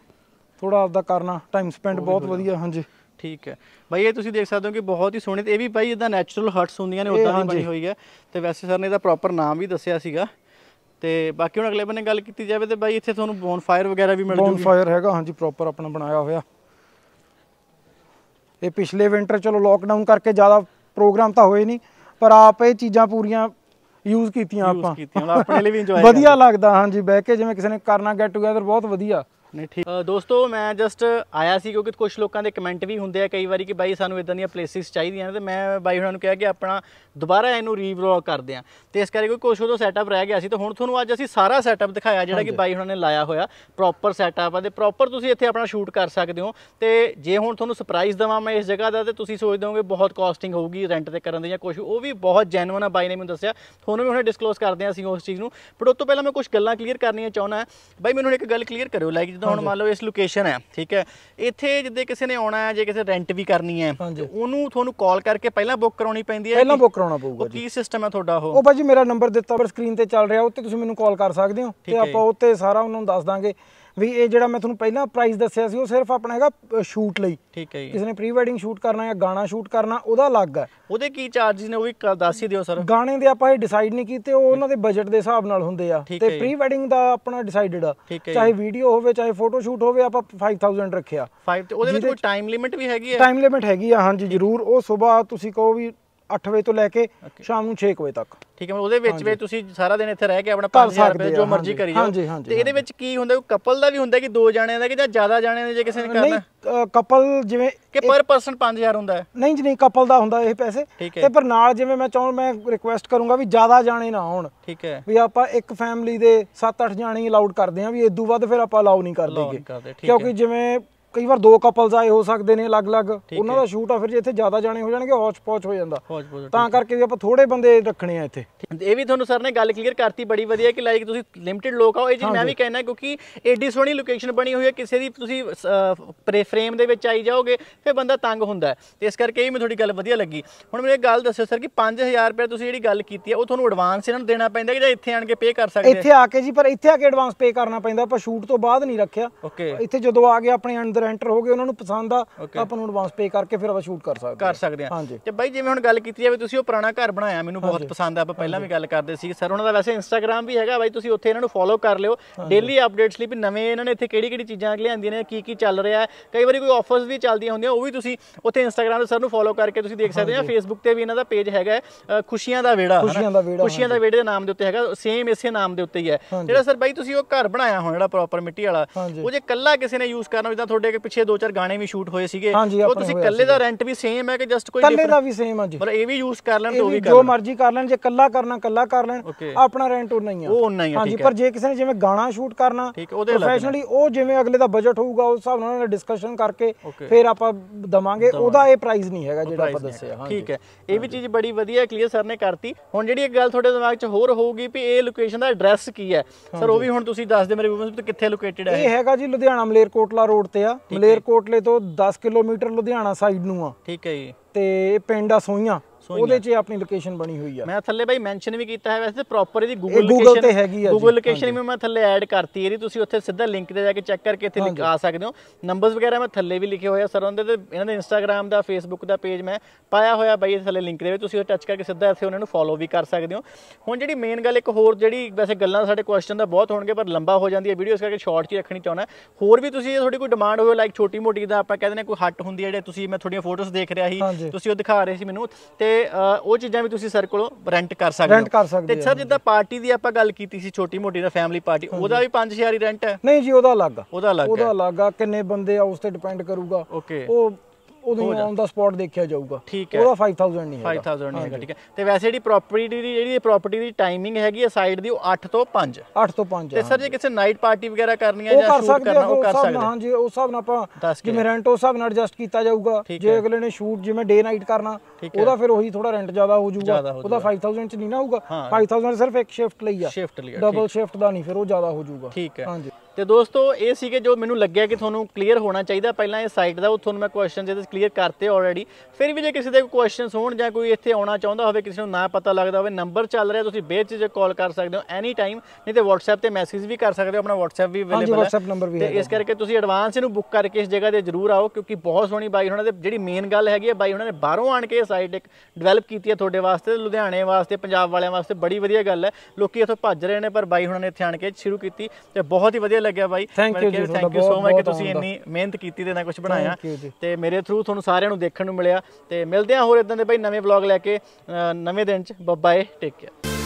ਥੋੜਾ ਆਪਦਾ ਕਰਨਾ ਟਾਈਮ ਸਪੈਂਡ ਬਹੁਤ ਵਧੀਆ ਹਾਂਜੀ ਠੀਕ ਹੈ ਭਾਈ ਇਹ ਤੁਸੀਂ ਦੇਖ ਸਕਦੇ ਹੋ ਕਿ ਬਹੁਤ ਹੀ ਸੋਹਣੇ ਤੇ ਇਹ ਵੀ ਬਾਈ ਇਦਾਂ ਨੇਚਰਲ ਹਰਟਸ ਹੁੰਦੀਆਂ ਨੇ ਉਦਾਂ ਦੀ ਬਣੀ ਹੋਈ ਹੈ ਤੇ ਵੈਸੇ ਸਰ ਨੇ ਇਹਦਾ ਪ੍ਰੋਪਰ ਨਾਮ ਵੀ ਦੱਸਿਆ ਸੀਗਾ ਤੇ ਬਾਕੀ ਹੁਣ ਅਗਲੇ ਬੰਨੇ ਗੱਲ ਕੀਤੀ ਜਾਵੇ ਤੇ ਭਾਈ ਇੱਥੇ ਤੁਹਾਨੂੰ ਬੋਨਫਾਇਰ ਵਗੈਰਾ ਵੀ ਮਿਲ ਜੂਗੀ ਬੋਨਫਾਇਰ ਹੈਗਾ ਹਾਂਜੀ ਪ੍ਰੋਪਰ ਆਪਣਾ ਬਣਾਇਆ ਹੋਇਆ ਇਹ ਪਿਛਲੇ ਵਿੰਟਰ ਚਲੋ ਲੋਕਡਾਊਨ ਕਰਕੇ ਜ਼ਿਆਦਾ ਪ੍ਰੋਗਰਾਮ ਤਾਂ ਹੋਏ ਨਹੀਂ ਪਰ ਆਪ ਇਹ ਚੀਜ਼ਾਂ ਪੂਰੀਆਂ ਯੂਜ਼ ਕੀਤੀਆਂ ਆਪਾਂ ਯੂਜ਼ ਕੀਤੀਆਂ ਆਪਣੇ ਲਈ ਵੀ ਇੰਜੋਏ ਵਧੀਆ ਲੱਗਦਾ ਹਾਂਜੀ ਬਹਿ ਕੇ ਜਿਵੇਂ ਕਿਸੇ ਨੇ ਕਰਨਾ ਗੈਟ ਟੂਗੇਦਰ ਬਹੁਤ ਵਧੀਆ ਨਹੀਂ ਠੀਕ ਦੋਸਤੋ ਮੈਂ ਜਸਟ ਆਇਆ ਸੀ ਕਿਉਂਕਿ ਕੁਝ ਲੋਕਾਂ ਦੇ ਕਮੈਂਟ ਵੀ ਹੁੰਦੇ ਆ ਕਈ ਵਾਰੀ ਕਿ ਬਾਈ ਸਾਨੂੰ ਇਦਾਂ ਦੀਆਂ ਪਲੇਸਿਸ ਚਾਹੀਦੀਆਂ ਨੇ ਤੇ ਮੈਂ ਬਾਈ ਹੁਣਾਂ ਨੂੰ ਕਿਹਾ ਕਿ ਆਪਣਾ ਦੁਬਾਰਾ ਇਹਨੂੰ ਰੀਵਲੌਗ ਕਰਦੇ ਆ ਤੇ ਇਸ ਕਰਕੇ ਕੋਈ ਕੁਝ ਉਦੋਂ ਸੈਟਅਪ ਰਹਿ ਗਿਆ ਸੀ ਤੇ ਹੁਣ ਤੁਹਾਨੂੰ ਅੱਜ ਅਸੀਂ ਸਾਰਾ ਸੈਟਅਪ ਦਿਖਾਇਆ ਜਿਹੜਾ ਕਿ ਬਾਈ ਹੁਣਾਂ ਨੇ ਲਾਇਆ ਹੋਇਆ ਪ੍ਰੋਪਰ ਸੈਟਅਪ ਆ ਤੇ ਪ੍ਰੋਪਰ ਤੁਸੀਂ ਇੱਥੇ ਆਪਣਾ ਸ਼ੂਟ ਕਰ ਸਕਦੇ ਹੋ ਤੇ ਜੇ ਹੁਣ ਤੁਹਾਨੂੰ ਸਰਪ੍ਰਾਈਜ਼ ਦਵਾਂ ਮੈਂ ਇਸ ਜਗ੍ਹਾ ਦਾ ਤੇ ਤੁਸੀਂ ਸੋਚਦੇ ਹੋਗੇ ਬਹੁਤ ਕਾਸਟਿੰਗ ਹੋਊਗੀ ਰੈਂਟ ਤੇ ਕਰਨ ਦੇ ਜਾਂ ਕੁਝ ਉਹ ਵੀ ਬਹੁਤ ਜੈਨੂਇਨ ਆ ਬਾਈ ਨੇ ਮੈਨੂੰ ਦੱਸਿਆ ਤੁਹਾਨੂੰ ਵੀ ਹੁਣ ਡਿਸਕਲੋਸ ਕਰਦੇ ਆ ਅਸੀਂ ਉਸ ਚੀਜ਼ ਨੂੰ ਪਰ ਉਸ ਤੋਂ ਪਹਿਲਾਂ ਮੈਂ ਕੁਝ ਗੱਲਾਂ ਕਲੀਅਰ ਕਰਨੀਆਂ ਚਾਹੁੰਦਾ ਬਾਈ ਮੈਨੂੰ ਇੱਕ ਗੱਲ ਕਲੀਅਰ ਕਰਿਓ ਲਾਈਕ ਜਿੱਦਾਂ ਹੁਣ ਮੰਨ ਲਓ ਇਸ ਲੋਕੇਸ਼ਨ ਹੈ ਠੀਕ ਹੈ ਇੱਥੇ ਜਿੱਦੇ ਕਿਸੇ ਨੇ ਆਉਣਾ ਹੈ ਜੇ ਕਿਸੇ ਰੈਂਟ ਵੀ ਕਰਨੀ ਹੈ ਉਹਨੂੰ ਤੁਹਾਨੂੰ ਕਾਲ ਕਰਕੇ ਪਹਿਲਾਂ ਬੁੱਕ ਕਰਾਉਣੀ ਪੈਂਦੀ ਹੈ ਪਹਿਲਾਂ ਬੁੱਕ ਕਰਾਉਣਾ ਪਊਗਾ ਜੀ ਕੀ ਸਿਸਟਮ ਹੈ ਤੁਹਾਡਾ ਉਹ ਉਹ ਭਾਜੀ ਮੇਰਾ ਨੰਬਰ ਦਿੱਤਾ ਪਰ ਸਕਰੀਨ ਤੇ ਚੱਲ ਰਿਹਾ ਉੱਤੇ ਤੁਸੀਂ ਮੈਨੂੰ ਕਾਲ ਕਰ ਸਕਦੇ ਹੋ ਤੇ ਆਪਾਂ ਉੱਤੇ ਸਾਰਾ ਉਹਨਾਂ ਨੂੰ ਦੱਸ ਦਾਂਗੇ ਵੀ ਇਹ ਜਿਹੜਾ ਮੈਂ ਤੁਹਾਨੂੰ ਪਹਿਲਾਂ ਪ੍ਰਾਈਸ ਦੱਸਿਆ ਸੀ ਉਹ ਸਿਰਫ ਆਪਣਾ ਹੈਗਾ ਸ਼ੂਟ ਲਈ ਠੀਕ ਹੈ ਜੀ ਕਿਸ ਨੇ ਪ੍ਰੀ ਵੈਡਿੰਗ ਸ਼ੂਟ ਕਰਨਾ ਜਾਂ ਗਾਣਾ ਸ਼ੂਟ ਕਰਨਾ ਉਹਦਾ ਅਲੱਗ ਹੈ ਉਹਦੇ ਕੀ ਚਾਰजेस ਨੇ ਉਹ ਵੀ ਦੱਸ ਹੀ ਦਿਓ ਸਰ ਗਾਣੇ ਦੇ ਆਪਾਂ ਇਹ ਡਿਸਾਈਡ ਨਹੀਂ ਕੀਤੇ ਉਹ ਉਹਨਾਂ ਦੇ ਬਜਟ ਦੇ ਹਿਸਾਬ ਨਾਲ ਹੁੰਦੇ ਆ ਤੇ ਪ੍ਰੀ ਵੈਡਿੰਗ ਦਾ ਆਪਣਾ ਡਿਸਾਈਡਡ ਆ ਚਾਹੇ ਵੀਡੀਓ ਹੋਵੇ ਚਾਹੇ ਫੋਟੋ ਸ਼ੂਟ ਹੋਵੇ ਆਪਾਂ 5000 ਰੱਖਿਆ 5 ਤੇ ਉਹਦੇ ਵਿੱਚ ਕੋਈ ਟਾਈਮ ਲਿਮਿਟ ਵੀ ਹੈਗੀ ਹੈ ਟਾਈਮ ਲਿਮਿਟ ਹੈਗੀ ਆ ਹਾਂਜੀ ਜ਼ਰੂਰ ਉਹ ਸਵੇਰ ਤੁਸੀਂ ਕਹੋ ਵੀ 8 ਵਜੇ ਤੋਂ ਲੈ ਕੇ ਸ਼ਾਮ ਨੂੰ 6 ਵਜੇ ਤੱਕ ਠੀਕ ਹੈ ਉਹਦੇ ਵਿੱਚ ਵੀ ਤੁਸੀਂ ਸਾਰਾ ਦਿਨ ਇੱਥੇ ਰਹਿ ਕੇ ਆਪਣਾ 5000 ਰੁਪਏ ਜੋ ਮਰਜ਼ੀ ਕਰੀ ਜਾਓ ਤੇ ਇਹਦੇ ਵਿੱਚ ਕੀ ਹੁੰਦਾ ਕੋਈ ਕਪਲ ਦਾ ਵੀ ਹੁੰਦਾ ਕਿ ਦੋ ਜਾਣਿਆਂ ਦਾ ਕਿ ਜਾਂ ਜ਼ਿਆਦਾ ਜਾਣਿਆਂ ਦਾ ਜੇ ਕਿਸੇ ਨੇ ਕਰਨਾ ਨਹੀਂ ਕਪਲ ਜਿਵੇਂ ਕਿ ਪਰ ਪਰਸਨ 5000 ਹੁੰਦਾ ਨਹੀਂ ਜੀ ਨਹੀਂ ਕਪਲ ਦਾ ਹੁੰਦਾ ਇਹ ਪੈਸੇ ਤੇ ਪਰ ਨਾਲ ਜਿਵੇਂ ਮੈਂ ਚਾਹੁੰਦਾ ਮੈਂ ਰਿਕੁਐਸਟ ਕਰੂੰਗਾ ਵੀ ਜ਼ਿਆਦਾ ਜਾਣੇ ਨਾ ਹੋਣ ਠੀਕ ਹੈ ਵੀ ਆਪਾਂ ਇੱਕ ਫੈਮਿਲੀ ਦੇ 7-8 ਜਾਣੇ ਅਲਾਉਡ ਕਰਦੇ ਆ ਵੀ ਇਸ ਤੋਂ ਵੱਧ ਫਿਰ ਆਪਾਂ ਅਲਾਉ ਨਹੀਂ ਕਰਦੇਗੇ ਕਿਉਂਕਿ ਜਿਵੇਂ ਕਈ ਵਾਰ ਦੋ ਕਪਲਸ ਆਏ ਹੋ ਸਕਦੇ ਨੇ ਅਲੱਗ-ਅਲੱਗ ਉਹਨਾਂ ਦਾ ਸ਼ੂਟ ਆ ਫਿਰ ਜੇ ਇੱਥੇ ਜ਼ਿਆਦਾ ਜਾਣੇ ਹੋ ਜਾਣਗੇ ਹੌਚ-ਪੌਚ ਹੋ ਜਾਂਦਾ ਤਾਂ ਕਰਕੇ ਵੀ ਆਪਾਂ ਥੋੜੇ ਬੰਦੇ ਰੱਖਣੇ ਆ ਇੱਥੇ ਇਹ ਵੀ ਤੁਹਾਨੂੰ ਸਰ ਨੇ ਗੱਲ ਕਲੀਅਰ ਕਰਤੀ ਬੜੀ ਵਧੀਆ ਕਿ ਲਾਈਕ ਤੁਸੀਂ ਲਿਮਿਟਿਡ ਲੋਕ ਆਓ ਇਹ ਜੀ ਮੈਂ ਵੀ ਕਹਿਣਾ ਕਿਉਂਕਿ ਐਡੀ ਸੋਹਣੀ ਲੋਕੇਸ਼ਨ ਬਣੀ ਹੋਈ ਹੈ ਕਿਸੇ ਦੀ ਤੁਸੀਂ ਫਰੇਮ ਦੇ ਵਿੱਚ ਆਈ ਜਾਓਗੇ ਫਿਰ ਬੰਦਾ ਤੰਗ ਹੁੰਦਾ ਤੇ ਇਸ ਕਰਕੇ ਇਹ ਮੈਨੂੰ ਤੁਹਾਡੀ ਗੱਲ ਵਧੀਆ ਲੱਗੀ ਹੁਣ ਮੈਨੂੰ ਇੱਕ ਗੱਲ ਦੱਸੋ ਸਰ ਕਿ 5000 ਰੁਪਏ ਤੁਸੀਂ ਜਿਹੜੀ ਗੱਲ ਕੀਤੀ ਹੈ ਉਹ ਤੁਹਾਨੂੰ ਐਡਵਾਂਸ ਇਹਨਾਂ ਨੂੰ ਦੇਣਾ ਪੈਂਦਾ ਕਿ ਜਾਂ ਇੱਥੇ ਆਣ ਕੇ ਪੇ ਕਰ ਸਕਦੇ ਇੱਥੇ ਆ ਕੇ ਜੀ ਪਰ ਇੱਥੇ ਆ ਕੇ ਐਡਵਾਂਸ ਪੇ ਕਰਨਾ ਪੈਂਦਾ ਆਪਾਂ ਸ਼ੂਟ ਤੋਂ ਬਾਅਦ ਨਹੀਂ ਰੱਖਿਆ ਇੱਥੇ ਜਦੋਂ ਆ ਗਏ ਆਪਣੇ ਅੰਦਰ ਐਂਟਰ ਹੋ ਗਏ ਉਹਨਾਂ ਨੂੰ ਪਸੰਦ ਆ ਆਪਾਂ ਨੂੰ ਐਡਵਾਂਸ ਪੇ ਕਰਕੇ ਫਿਰ ਆਪਾਂ ਸ਼ੂਟ ਕਰ ਸਕਦੇ ਕਰ ਸਕਦੇ ਆ ਤੇ ਬਾਈ ਜਿਵੇਂ ਹੁਣ ਗੱਲ ਕੀਤੀ ਜਾਵੇ ਤੁਸੀਂ ਉਹ ਪੁਰਾਣਾ ਘਰ ਬਣਾਇਆ ਮੈਨੂੰ ਬਹੁਤ ਪਸੰਦ ਆ ਆਪਾਂ ਪਹਿਲਾਂ ਵੀ ਗੱਲ ਕਰਦੇ ਸੀ ਸਰ ਉਹਨਾਂ ਦਾ ਵੈਸੇ ਇੰਸਟਾਗ੍ਰam ਵੀ ਹੈਗਾ ਬਾਈ ਤੁਸੀਂ ਉੱਥੇ ਇਹਨਾਂ ਨੂੰ ਫੋਲੋ ਕਰ ਲਿਓ ਡੇਲੀ ਅਪਡੇਟਸ ਲਈ ਵੀ ਨਵੇਂ ਇਹਨਾਂ ਨੇ ਇੱਥੇ ਕਿਹੜੀ ਕਿਹੜੀ ਚੀਜ਼ਾਂ ਲਿਆਂਦੀਆਂ ਨੇ ਕੀ ਕੀ ਚੱਲ ਰਿਹਾ ਹੈ ਕਈ ਵਾਰੀ ਕੋਈ ਆਫਰਸ ਵੀ ਚੱਲਦੀਆਂ ਹੁੰਦੀਆਂ ਉਹ ਵੀ ਤੁਸੀਂ ਉੱਥੇ ਇੰਸਟਾਗ੍ਰam ਤੇ ਸਰ ਨੂੰ ਫੋਲੋ ਕਰਕੇ ਤੁਸੀਂ ਦੇਖ ਸਕਦੇ ਆ ਫੇਸਬੁੱਕ ਤੇ ਵੀ ਇਹਨਾਂ ਦਾ ਪੇਜ ਹੈਗਾ ਖੁਸ਼ੀਆਂ ਦਾ ਵੇੜਾ ਖੁਸ਼ੀਆਂ ਦਾ ਵੇੜਾ ਖੁਸ਼ੀਆਂ ਦਾ ਵੇੜੇ ਦੇ ਨਾਮ ਦੇ ਉੱਤੇ ਹੈਗਾ ਸੇਮ ਇਸੇ ਨਾਮ ਦੇ ਉੱਤੇ ਹੀ ਹੈ ਜਿਹੜਾ ਸਰ ਬਾਈ ਤੁਸੀਂ ਉਹ ਘਰ ਬਣਾਇਆ ਹੋਣਾ ਜਿਹੜਾ ਪ੍ਰੋਪਰ ਮਿੱਟੀ ਵਾਲਾ ਉਹ ਜੇ ਕੱਲਾ ਕਿਸੇ ਨੇ ਯੂਜ਼ ਕਰਨਾ ਜਿੱਦਾਂ ਤੁਹਾਡੇ ਕਿ ਪਿੱਛੇ ਦੋ ਚਾਰ ਗਾਣੇ ਵੀ ਸ਼ੂਟ ਹੋਏ ਸੀਗੇ ਉਹ ਤੁਸੀਂ ਇਕੱਲੇ ਦਾ ਰੈਂਟ ਵੀ ਸੇਮ ਹੈ ਕਿ ਜਸਟ ਕੋਈ ਇਕੱਲੇ ਦਾ ਵੀ ਸੇਮ ਆ ਜੀ ਮਤਲਬ ਇਹ ਵੀ ਯੂਜ਼ ਕਰ ਲੈਣ ਤੋਂ ਵੀ ਕਰ ਜੋ ਮਰਜ਼ੀ ਕਰ ਲੈਣ ਜੇ ਇਕੱਲਾ ਕਰਨਾ ਇਕੱਲਾ ਕਰ ਲੈਣ ਆਪਣਾ ਰੈਂਟ ਉਹ ਨਹੀਂ ਆ ਉਹ ਉਨਾ ਹੀ ਹਾਂਜੀ ਪਰ ਜੇ ਕਿਸੇ ਨੇ ਜਿਵੇਂ ਗਾਣਾ ਸ਼ੂਟ ਕਰਨਾ ਪ੍ਰੋਫੈਸ਼ਨਲੀ ਉਹ ਜਿਵੇਂ ਅਗਲੇ ਦਾ ਬਜਟ ਹੋਊਗਾ ਉਸ ਹਿਸਾਬ ਨਾਲ ਉਹਨਾਂ ਨਾਲ ਡਿਸਕਸ਼ਨ ਕਰਕੇ ਫਿਰ ਆਪਾਂ ਦਵਾਂਗੇ ਉਹਦਾ ਇਹ ਪ੍ਰਾਈਸ ਨਹੀਂ ਹੈਗਾ ਜਿਹੜਾ ਆਪਾਂ ਦੱਸਿਆ ਹਾਂ ਠੀਕ ਹੈ ਇਹ ਵੀ ਚੀਜ਼ ਬੜੀ ਵਧੀਆ ਕਲੀਅਰ ਸਰ ਨੇ ਕਰਤੀ ਹੁਣ ਜਿਹੜੀ ਇੱਕ ਗੱਲ ਤੁਹਾਡੇ ਦਿਮਾਗ 'ਚ ਹੋਰ ਹੋਊਗੀ ਵੀ ਇਹ ਲੋਕੇਸ਼ਨ ਦਾ ਐਡਰੈਸ ਕੀ ਹੈ ਸਰ ਉਹ ਵੀ ਹੁਣ ਤੁਸੀਂ ਦੱਸ ਦਿਓ ਮੇਰੇ ਵੀਵਰਸ ਕਿੱਥੇ ਲੋਕੇਟਿਡ ਹੈ ਇਹ ਹੈਗਾ ਜੀ ਲੁਧਿਆਣਾ ਮਲੇਰਕੋਟਲਾ ਰੋਡ ਤੇ ਆ ਮਲੇਰਕੋਟਲੇ ਤੋਂ 10 ਕਿਲੋਮੀਟਰ ਲੁਧਿਆਣਾ ਸਾਈਡ ਨੂੰ ਆ ਠੀਕ ਹੈ ਜੀ ਤੇ ਇਹ ਪਿੰਡ ਆ ਸੋਈਆਂ ਉਹਦੇ 'ਚ ਆਪਣੀ ਲੋਕੇਸ਼ਨ ਬਣੀ ਹੋਈ ਆ ਮੈਂ ਥੱਲੇ ਬਾਈ ਮੈਂਸ਼ਨ ਵੀ ਕੀਤਾ ਹੈ ਵੈਸੇ ਪ੍ਰੋਪਰ ਇਹਦੀ ਗੂਗਲ ਲੋਕੇਸ਼ਨ ਗੂਗਲ ਤੇ ਹੈਗੀ ਆ ਗੂਗਲ ਲੋਕੇਸ਼ਨ ਵੀ ਮੈਂ ਥੱਲੇ ਐਡ ਕਰਤੀ ਇਹਦੀ ਤੁਸੀਂ ਉੱਥੇ ਸਿੱਧਾ ਲਿੰਕ ਤੇ ਜਾ ਕੇ ਚੈੱਕ ਕਰਕੇ ਇੱਥੇ ਆ ਸਕਦੇ ਹੋ ਨੰਬਰਸ ਵਗੈਰਾ ਮੈਂ ਥੱਲੇ ਵੀ ਲਿਖੇ ਹੋਏ ਆ ਸਰ ਉਹਦੇ ਤੇ ਇਹਨਾਂ ਦੇ ਇੰਸਟਾਗ੍ਰam ਦਾ ਫੇਸਬੁੱਕ ਦਾ ਪੇਜ ਮੈਂ ਪਾਇਆ ਹੋਇਆ ਬਾਈ ਥੱਲੇ ਲਿੰਕ ਦੇ ਵਿੱਚ ਤੁਸੀਂ ਉਹ ਟੱਚ ਕਰਕੇ ਸਿੱਧਾ ਇੱਥੇ ਉਹਨਾਂ ਨੂੰ ਫੋਲੋ ਵੀ ਕਰ ਸਕਦੇ ਹੋ ਹੁਣ ਜਿਹੜੀ ਮੇਨ ਗੱਲ ਇੱਕ ਹੋਰ ਜਿਹੜੀ ਵੈਸੇ ਗੱਲਾਂ ਸਾਡੇ ਕੁਐਸਚਨ ਦਾ ਬਹੁਤ ਹੋਣਗੇ ਪਰ ਲੰਬਾ ਹੋ ਜਾਂਦੀ ਹੈ ਵੀਡੀਓ ਇਸ ਕਰਕੇ ਸ਼ਾਰਟ 'ਚ ਰੱਖਣੀ ਚਾਹੁੰਦਾ ਹੋਰ ਵੀ ਤੁਸੀਂ ਥੋੜੀ ਕੋਈ ਡਿਮਾਂਡ ਹੋਵੇ ਲਾਈਕ ਛੋਟੀ ਮੋਟੀ ਦਾ ਆਪਾਂ ਕਹਿੰਦੇ ਨੇ ਕੋਈ ਹੱਟ ਹੁੰਦੀ ਹੈ ਜਿਹੜੇ ਤੁਸੀਂ ਮੈਂ ਥੋੜੀਆਂ ਫੋਟੋਜ਼ ਦੇਖ ਰਿਹਾ ਸੀ ਤੁਸੀਂ ਉਹ ਦਿਖਾ ਰਹੇ ਸੀ ਮੈਨੂੰ ਤੇ ਉਹ ਚੀਜ਼ਾਂ ਵੀ ਤੁਸੀਂ ਸਰ ਕੋਲੋਂ ਰੈਂਟ ਕਰ ਸਕਦੇ ਹੋ ਰੈਂਟ ਕਰ ਸਕਦੇ ਤੇ ਸਰ ਜਿੱਦਾਂ ਪਾਰਟੀ ਦੀ ਆਪਾਂ ਗੱਲ ਕੀਤੀ ਸੀ ਛੋਟੀ ਮੋਟੀ ਦਾ ਫੈਮਿਲੀ ਪਾਰਟੀ ਉਹਦਾ ਵੀ 5000 ਹੀ ਰੈਂਟ ਹੈ ਨਹੀਂ ਜੀ ਉਹਦਾ ਅਲੱਗ ਉਹਦਾ ਅਲੱਗ ਉਹਦਾ ਅਲੱਗ ਆ ਕਿੰਨੇ ਬੰਦੇ ਆ ਉਸ ਤੇ ਡਿਪੈਂਡ ਕਰੂਗਾ ਉਹ ਨੂੰ ਔਨ ਦਾ ਸਪੌਟ ਦੇਖਿਆ ਜਾਊਗਾ ਠੀਕ ਹੈ ਉਹਦਾ 5000 ਨਹੀਂ ਹੈਗਾ 5000 ਨਹੀਂ ਹੈਗਾ ਠੀਕ ਹੈ ਤੇ ਵੈਸੇ ਜਿਹੜੀ ਪ੍ਰਾਪਰਟੀ ਦੀ ਜਿਹੜੀ ਪ੍ਰਾਪਰਟੀ ਦੀ ਟਾਈਮਿੰਗ ਹੈਗੀ ਹੈ ਸਾਈਡ ਦੀ ਉਹ 8 ਤੋਂ 5 8 ਤੋਂ 5 ਤੇ ਸਰ ਜੇ ਕਿਸੇ ਨਾਈਟ ਪਾਰਟੀ ਵਗੈਰਾ ਕਰਨੀ ਹੈ ਜਾਂ ਸ਼ੂਟ ਕਰਨਾ ਉਹ ਕਰ ਸਕਦੇ ਹਾਂ ਜੀ ਉਸ ਹਿਸਾਬ ਨਾਲ ਆਪਾਂ ਜਿਵੇਂ ਰੈਂਟ ਉਸ ਹਿਸਾਬ ਨਾਲ ਐਡਜਸਟ ਕੀਤਾ ਜਾਊਗਾ ਜੇ ਅਗਲੇ ਨੇ ਸ਼ੂਟ ਜਿਵੇਂ ਡੇ ਨਾਈਟ ਕਰਨਾ ਉਹਦਾ ਫਿਰ ਉਹੀ ਥੋੜਾ ਰੈਂਟ ਜ਼ਿਆਦਾ ਹੋ ਜਾਊਗਾ ਉਹਦਾ 5000 ਚ ਨਹੀਂ ਨਾ ਹੋਊਗਾ 5000 ਸਿਰਫ ਇੱਕ ਸ਼ਿਫਟ ਲਈ ਆ ਡਬਲ ਸ਼ਿਫਟ ਦਾ ਨਹੀਂ ਫਿਰ ਉਹ ਜ਼ਿਆਦਾ ਹੋ ਜਾਊਗਾ ਠੀਕ ਹੈ ਹਾਂਜੀ ਤੇ ਦੋਸਤੋ ਇਹ ਸੀ ਕਿ ਜੋ ਮੈਨੂੰ ਲੱਗਿਆ ਕਿ ਤੁਹਾਨੂੰ ਕਲੀਅਰ ਹੋਣਾ ਚਾਹੀਦਾ ਪਹਿਲਾਂ ਇਹ ਸਾਈਟ ਦਾ ਉਹ ਤੁਹਾਨੂੰ ਮੈਂ ਕੁਐਸਚਨ ਜਿਹੜੇ ਕਲੀਅਰ ਕਰਤੇ ਆਲਰੇਡੀ ਫਿਰ ਵੀ ਜੇ ਕਿਸੇ ਦੇ ਕੋਈ ਕੁਐਸਚਨਸ ਹੋਣ ਜਾਂ ਕੋਈ ਇੱਥੇ ਆਉਣਾ ਚਾਹੁੰਦਾ ਹੋਵੇ ਕਿਸੇ ਨੂੰ ਨਾ ਪਤਾ ਲੱਗਦਾ ਹੋਵੇ ਨੰਬਰ ਚੱਲ ਰਿਹਾ ਤੁਸੀਂ ਬੇਝਿਜਕ ਕਾਲ ਕਰ ਸਕਦੇ ਹੋ ਐਨੀ ਟਾਈਮ ਨਹੀਂ ਤੇ WhatsApp ਤੇ ਮੈਸੇਜ ਵੀ ਕਰ ਸਕਦੇ ਹੋ ਆਪਣਾ WhatsApp ਵੀ ਅਵੇਲੇਬਲ ਹੈ WhatsApp ਨੰਬਰ ਵੀ ਹੈ ਤੇ ਇਸ ਕਰਕੇ ਤੁਸੀਂ ਐਡਵਾਂਸ ਇਹਨੂੰ ਬੁੱਕ ਕਰਕੇ ਇਸ ਜਗ੍ਹਾ ਤੇ ਜ਼ਰੂਰ ਆਓ ਕਿਉਂਕਿ ਬਹੁਤ ਸੋਹਣੀ ਬਾਈ ਉਹਨਾਂ ਦੇ ਜਿਹੜੀ ਮੇਨ ਗੱਲ ਹੈਗੀ ਹੈ ਬਾਈ ਉਹਨਾਂ ਨੇ ਬਾਹਰੋਂ ਆਣ ਕੇ ਇਹ ਸਾਈਟ ਇੱਕ ਡਿਵੈਲਪ ਕੀਤੀ ਹੈ ਤੁਹਾਡੇ ਵਾਸਤੇ ਲੁਧਿਆਣੇ ਵਾਸਤੇ ਪੰਜਾਬ ਵਾਲਿਆਂ ਵਾਸਤੇ ਬੜੀ ਵਧੀਆ ਗੱਲ ਹੈ ਲੋਕੀ ਇੱਥੋਂ ਭੱਜ ਰਹੇ ਨੇ ਪਰ ਬਾਈ ਉਹਨਾਂ ਨੇ ਇੱਥੇ ਆਣ ਕੇ ਸ਼ੁਰੂ ਕੀਤੀ ਤੇ ਬਹੁਤ ਹੀ ਵਧੀਆ ਲੱਗਿਆ ਬਾਈ ਥੈਂਕ ਯੂ ਜੀ ਥੈਂਕ ਯੂ ਸੋ ਮਚ ਕਿ ਤੁਸੀਂ ਇੰਨੀ ਮਿਹਨਤ ਕੀਤੀ ਤੇ ਨਾ ਕੁਝ ਬਣਾਇਆ ਤੇ ਮੇਰੇ ਥਰੂ ਤੁਹਾਨੂੰ ਸਾਰਿਆਂ ਨੂੰ ਦੇਖਣ ਨੂੰ ਮਿਲਿਆ ਤੇ ਮਿਲਦੇ ਆ ਹੋਰ ਇਦਾਂ ਦੇ ਬਾਈ ਨਵੇਂ ਵਲੌਗ ਲੈ ਕੇ ਨਵੇਂ ਦਿਨ ਚ ਬਾਏ ਟੇਕ ਕੇਅਰ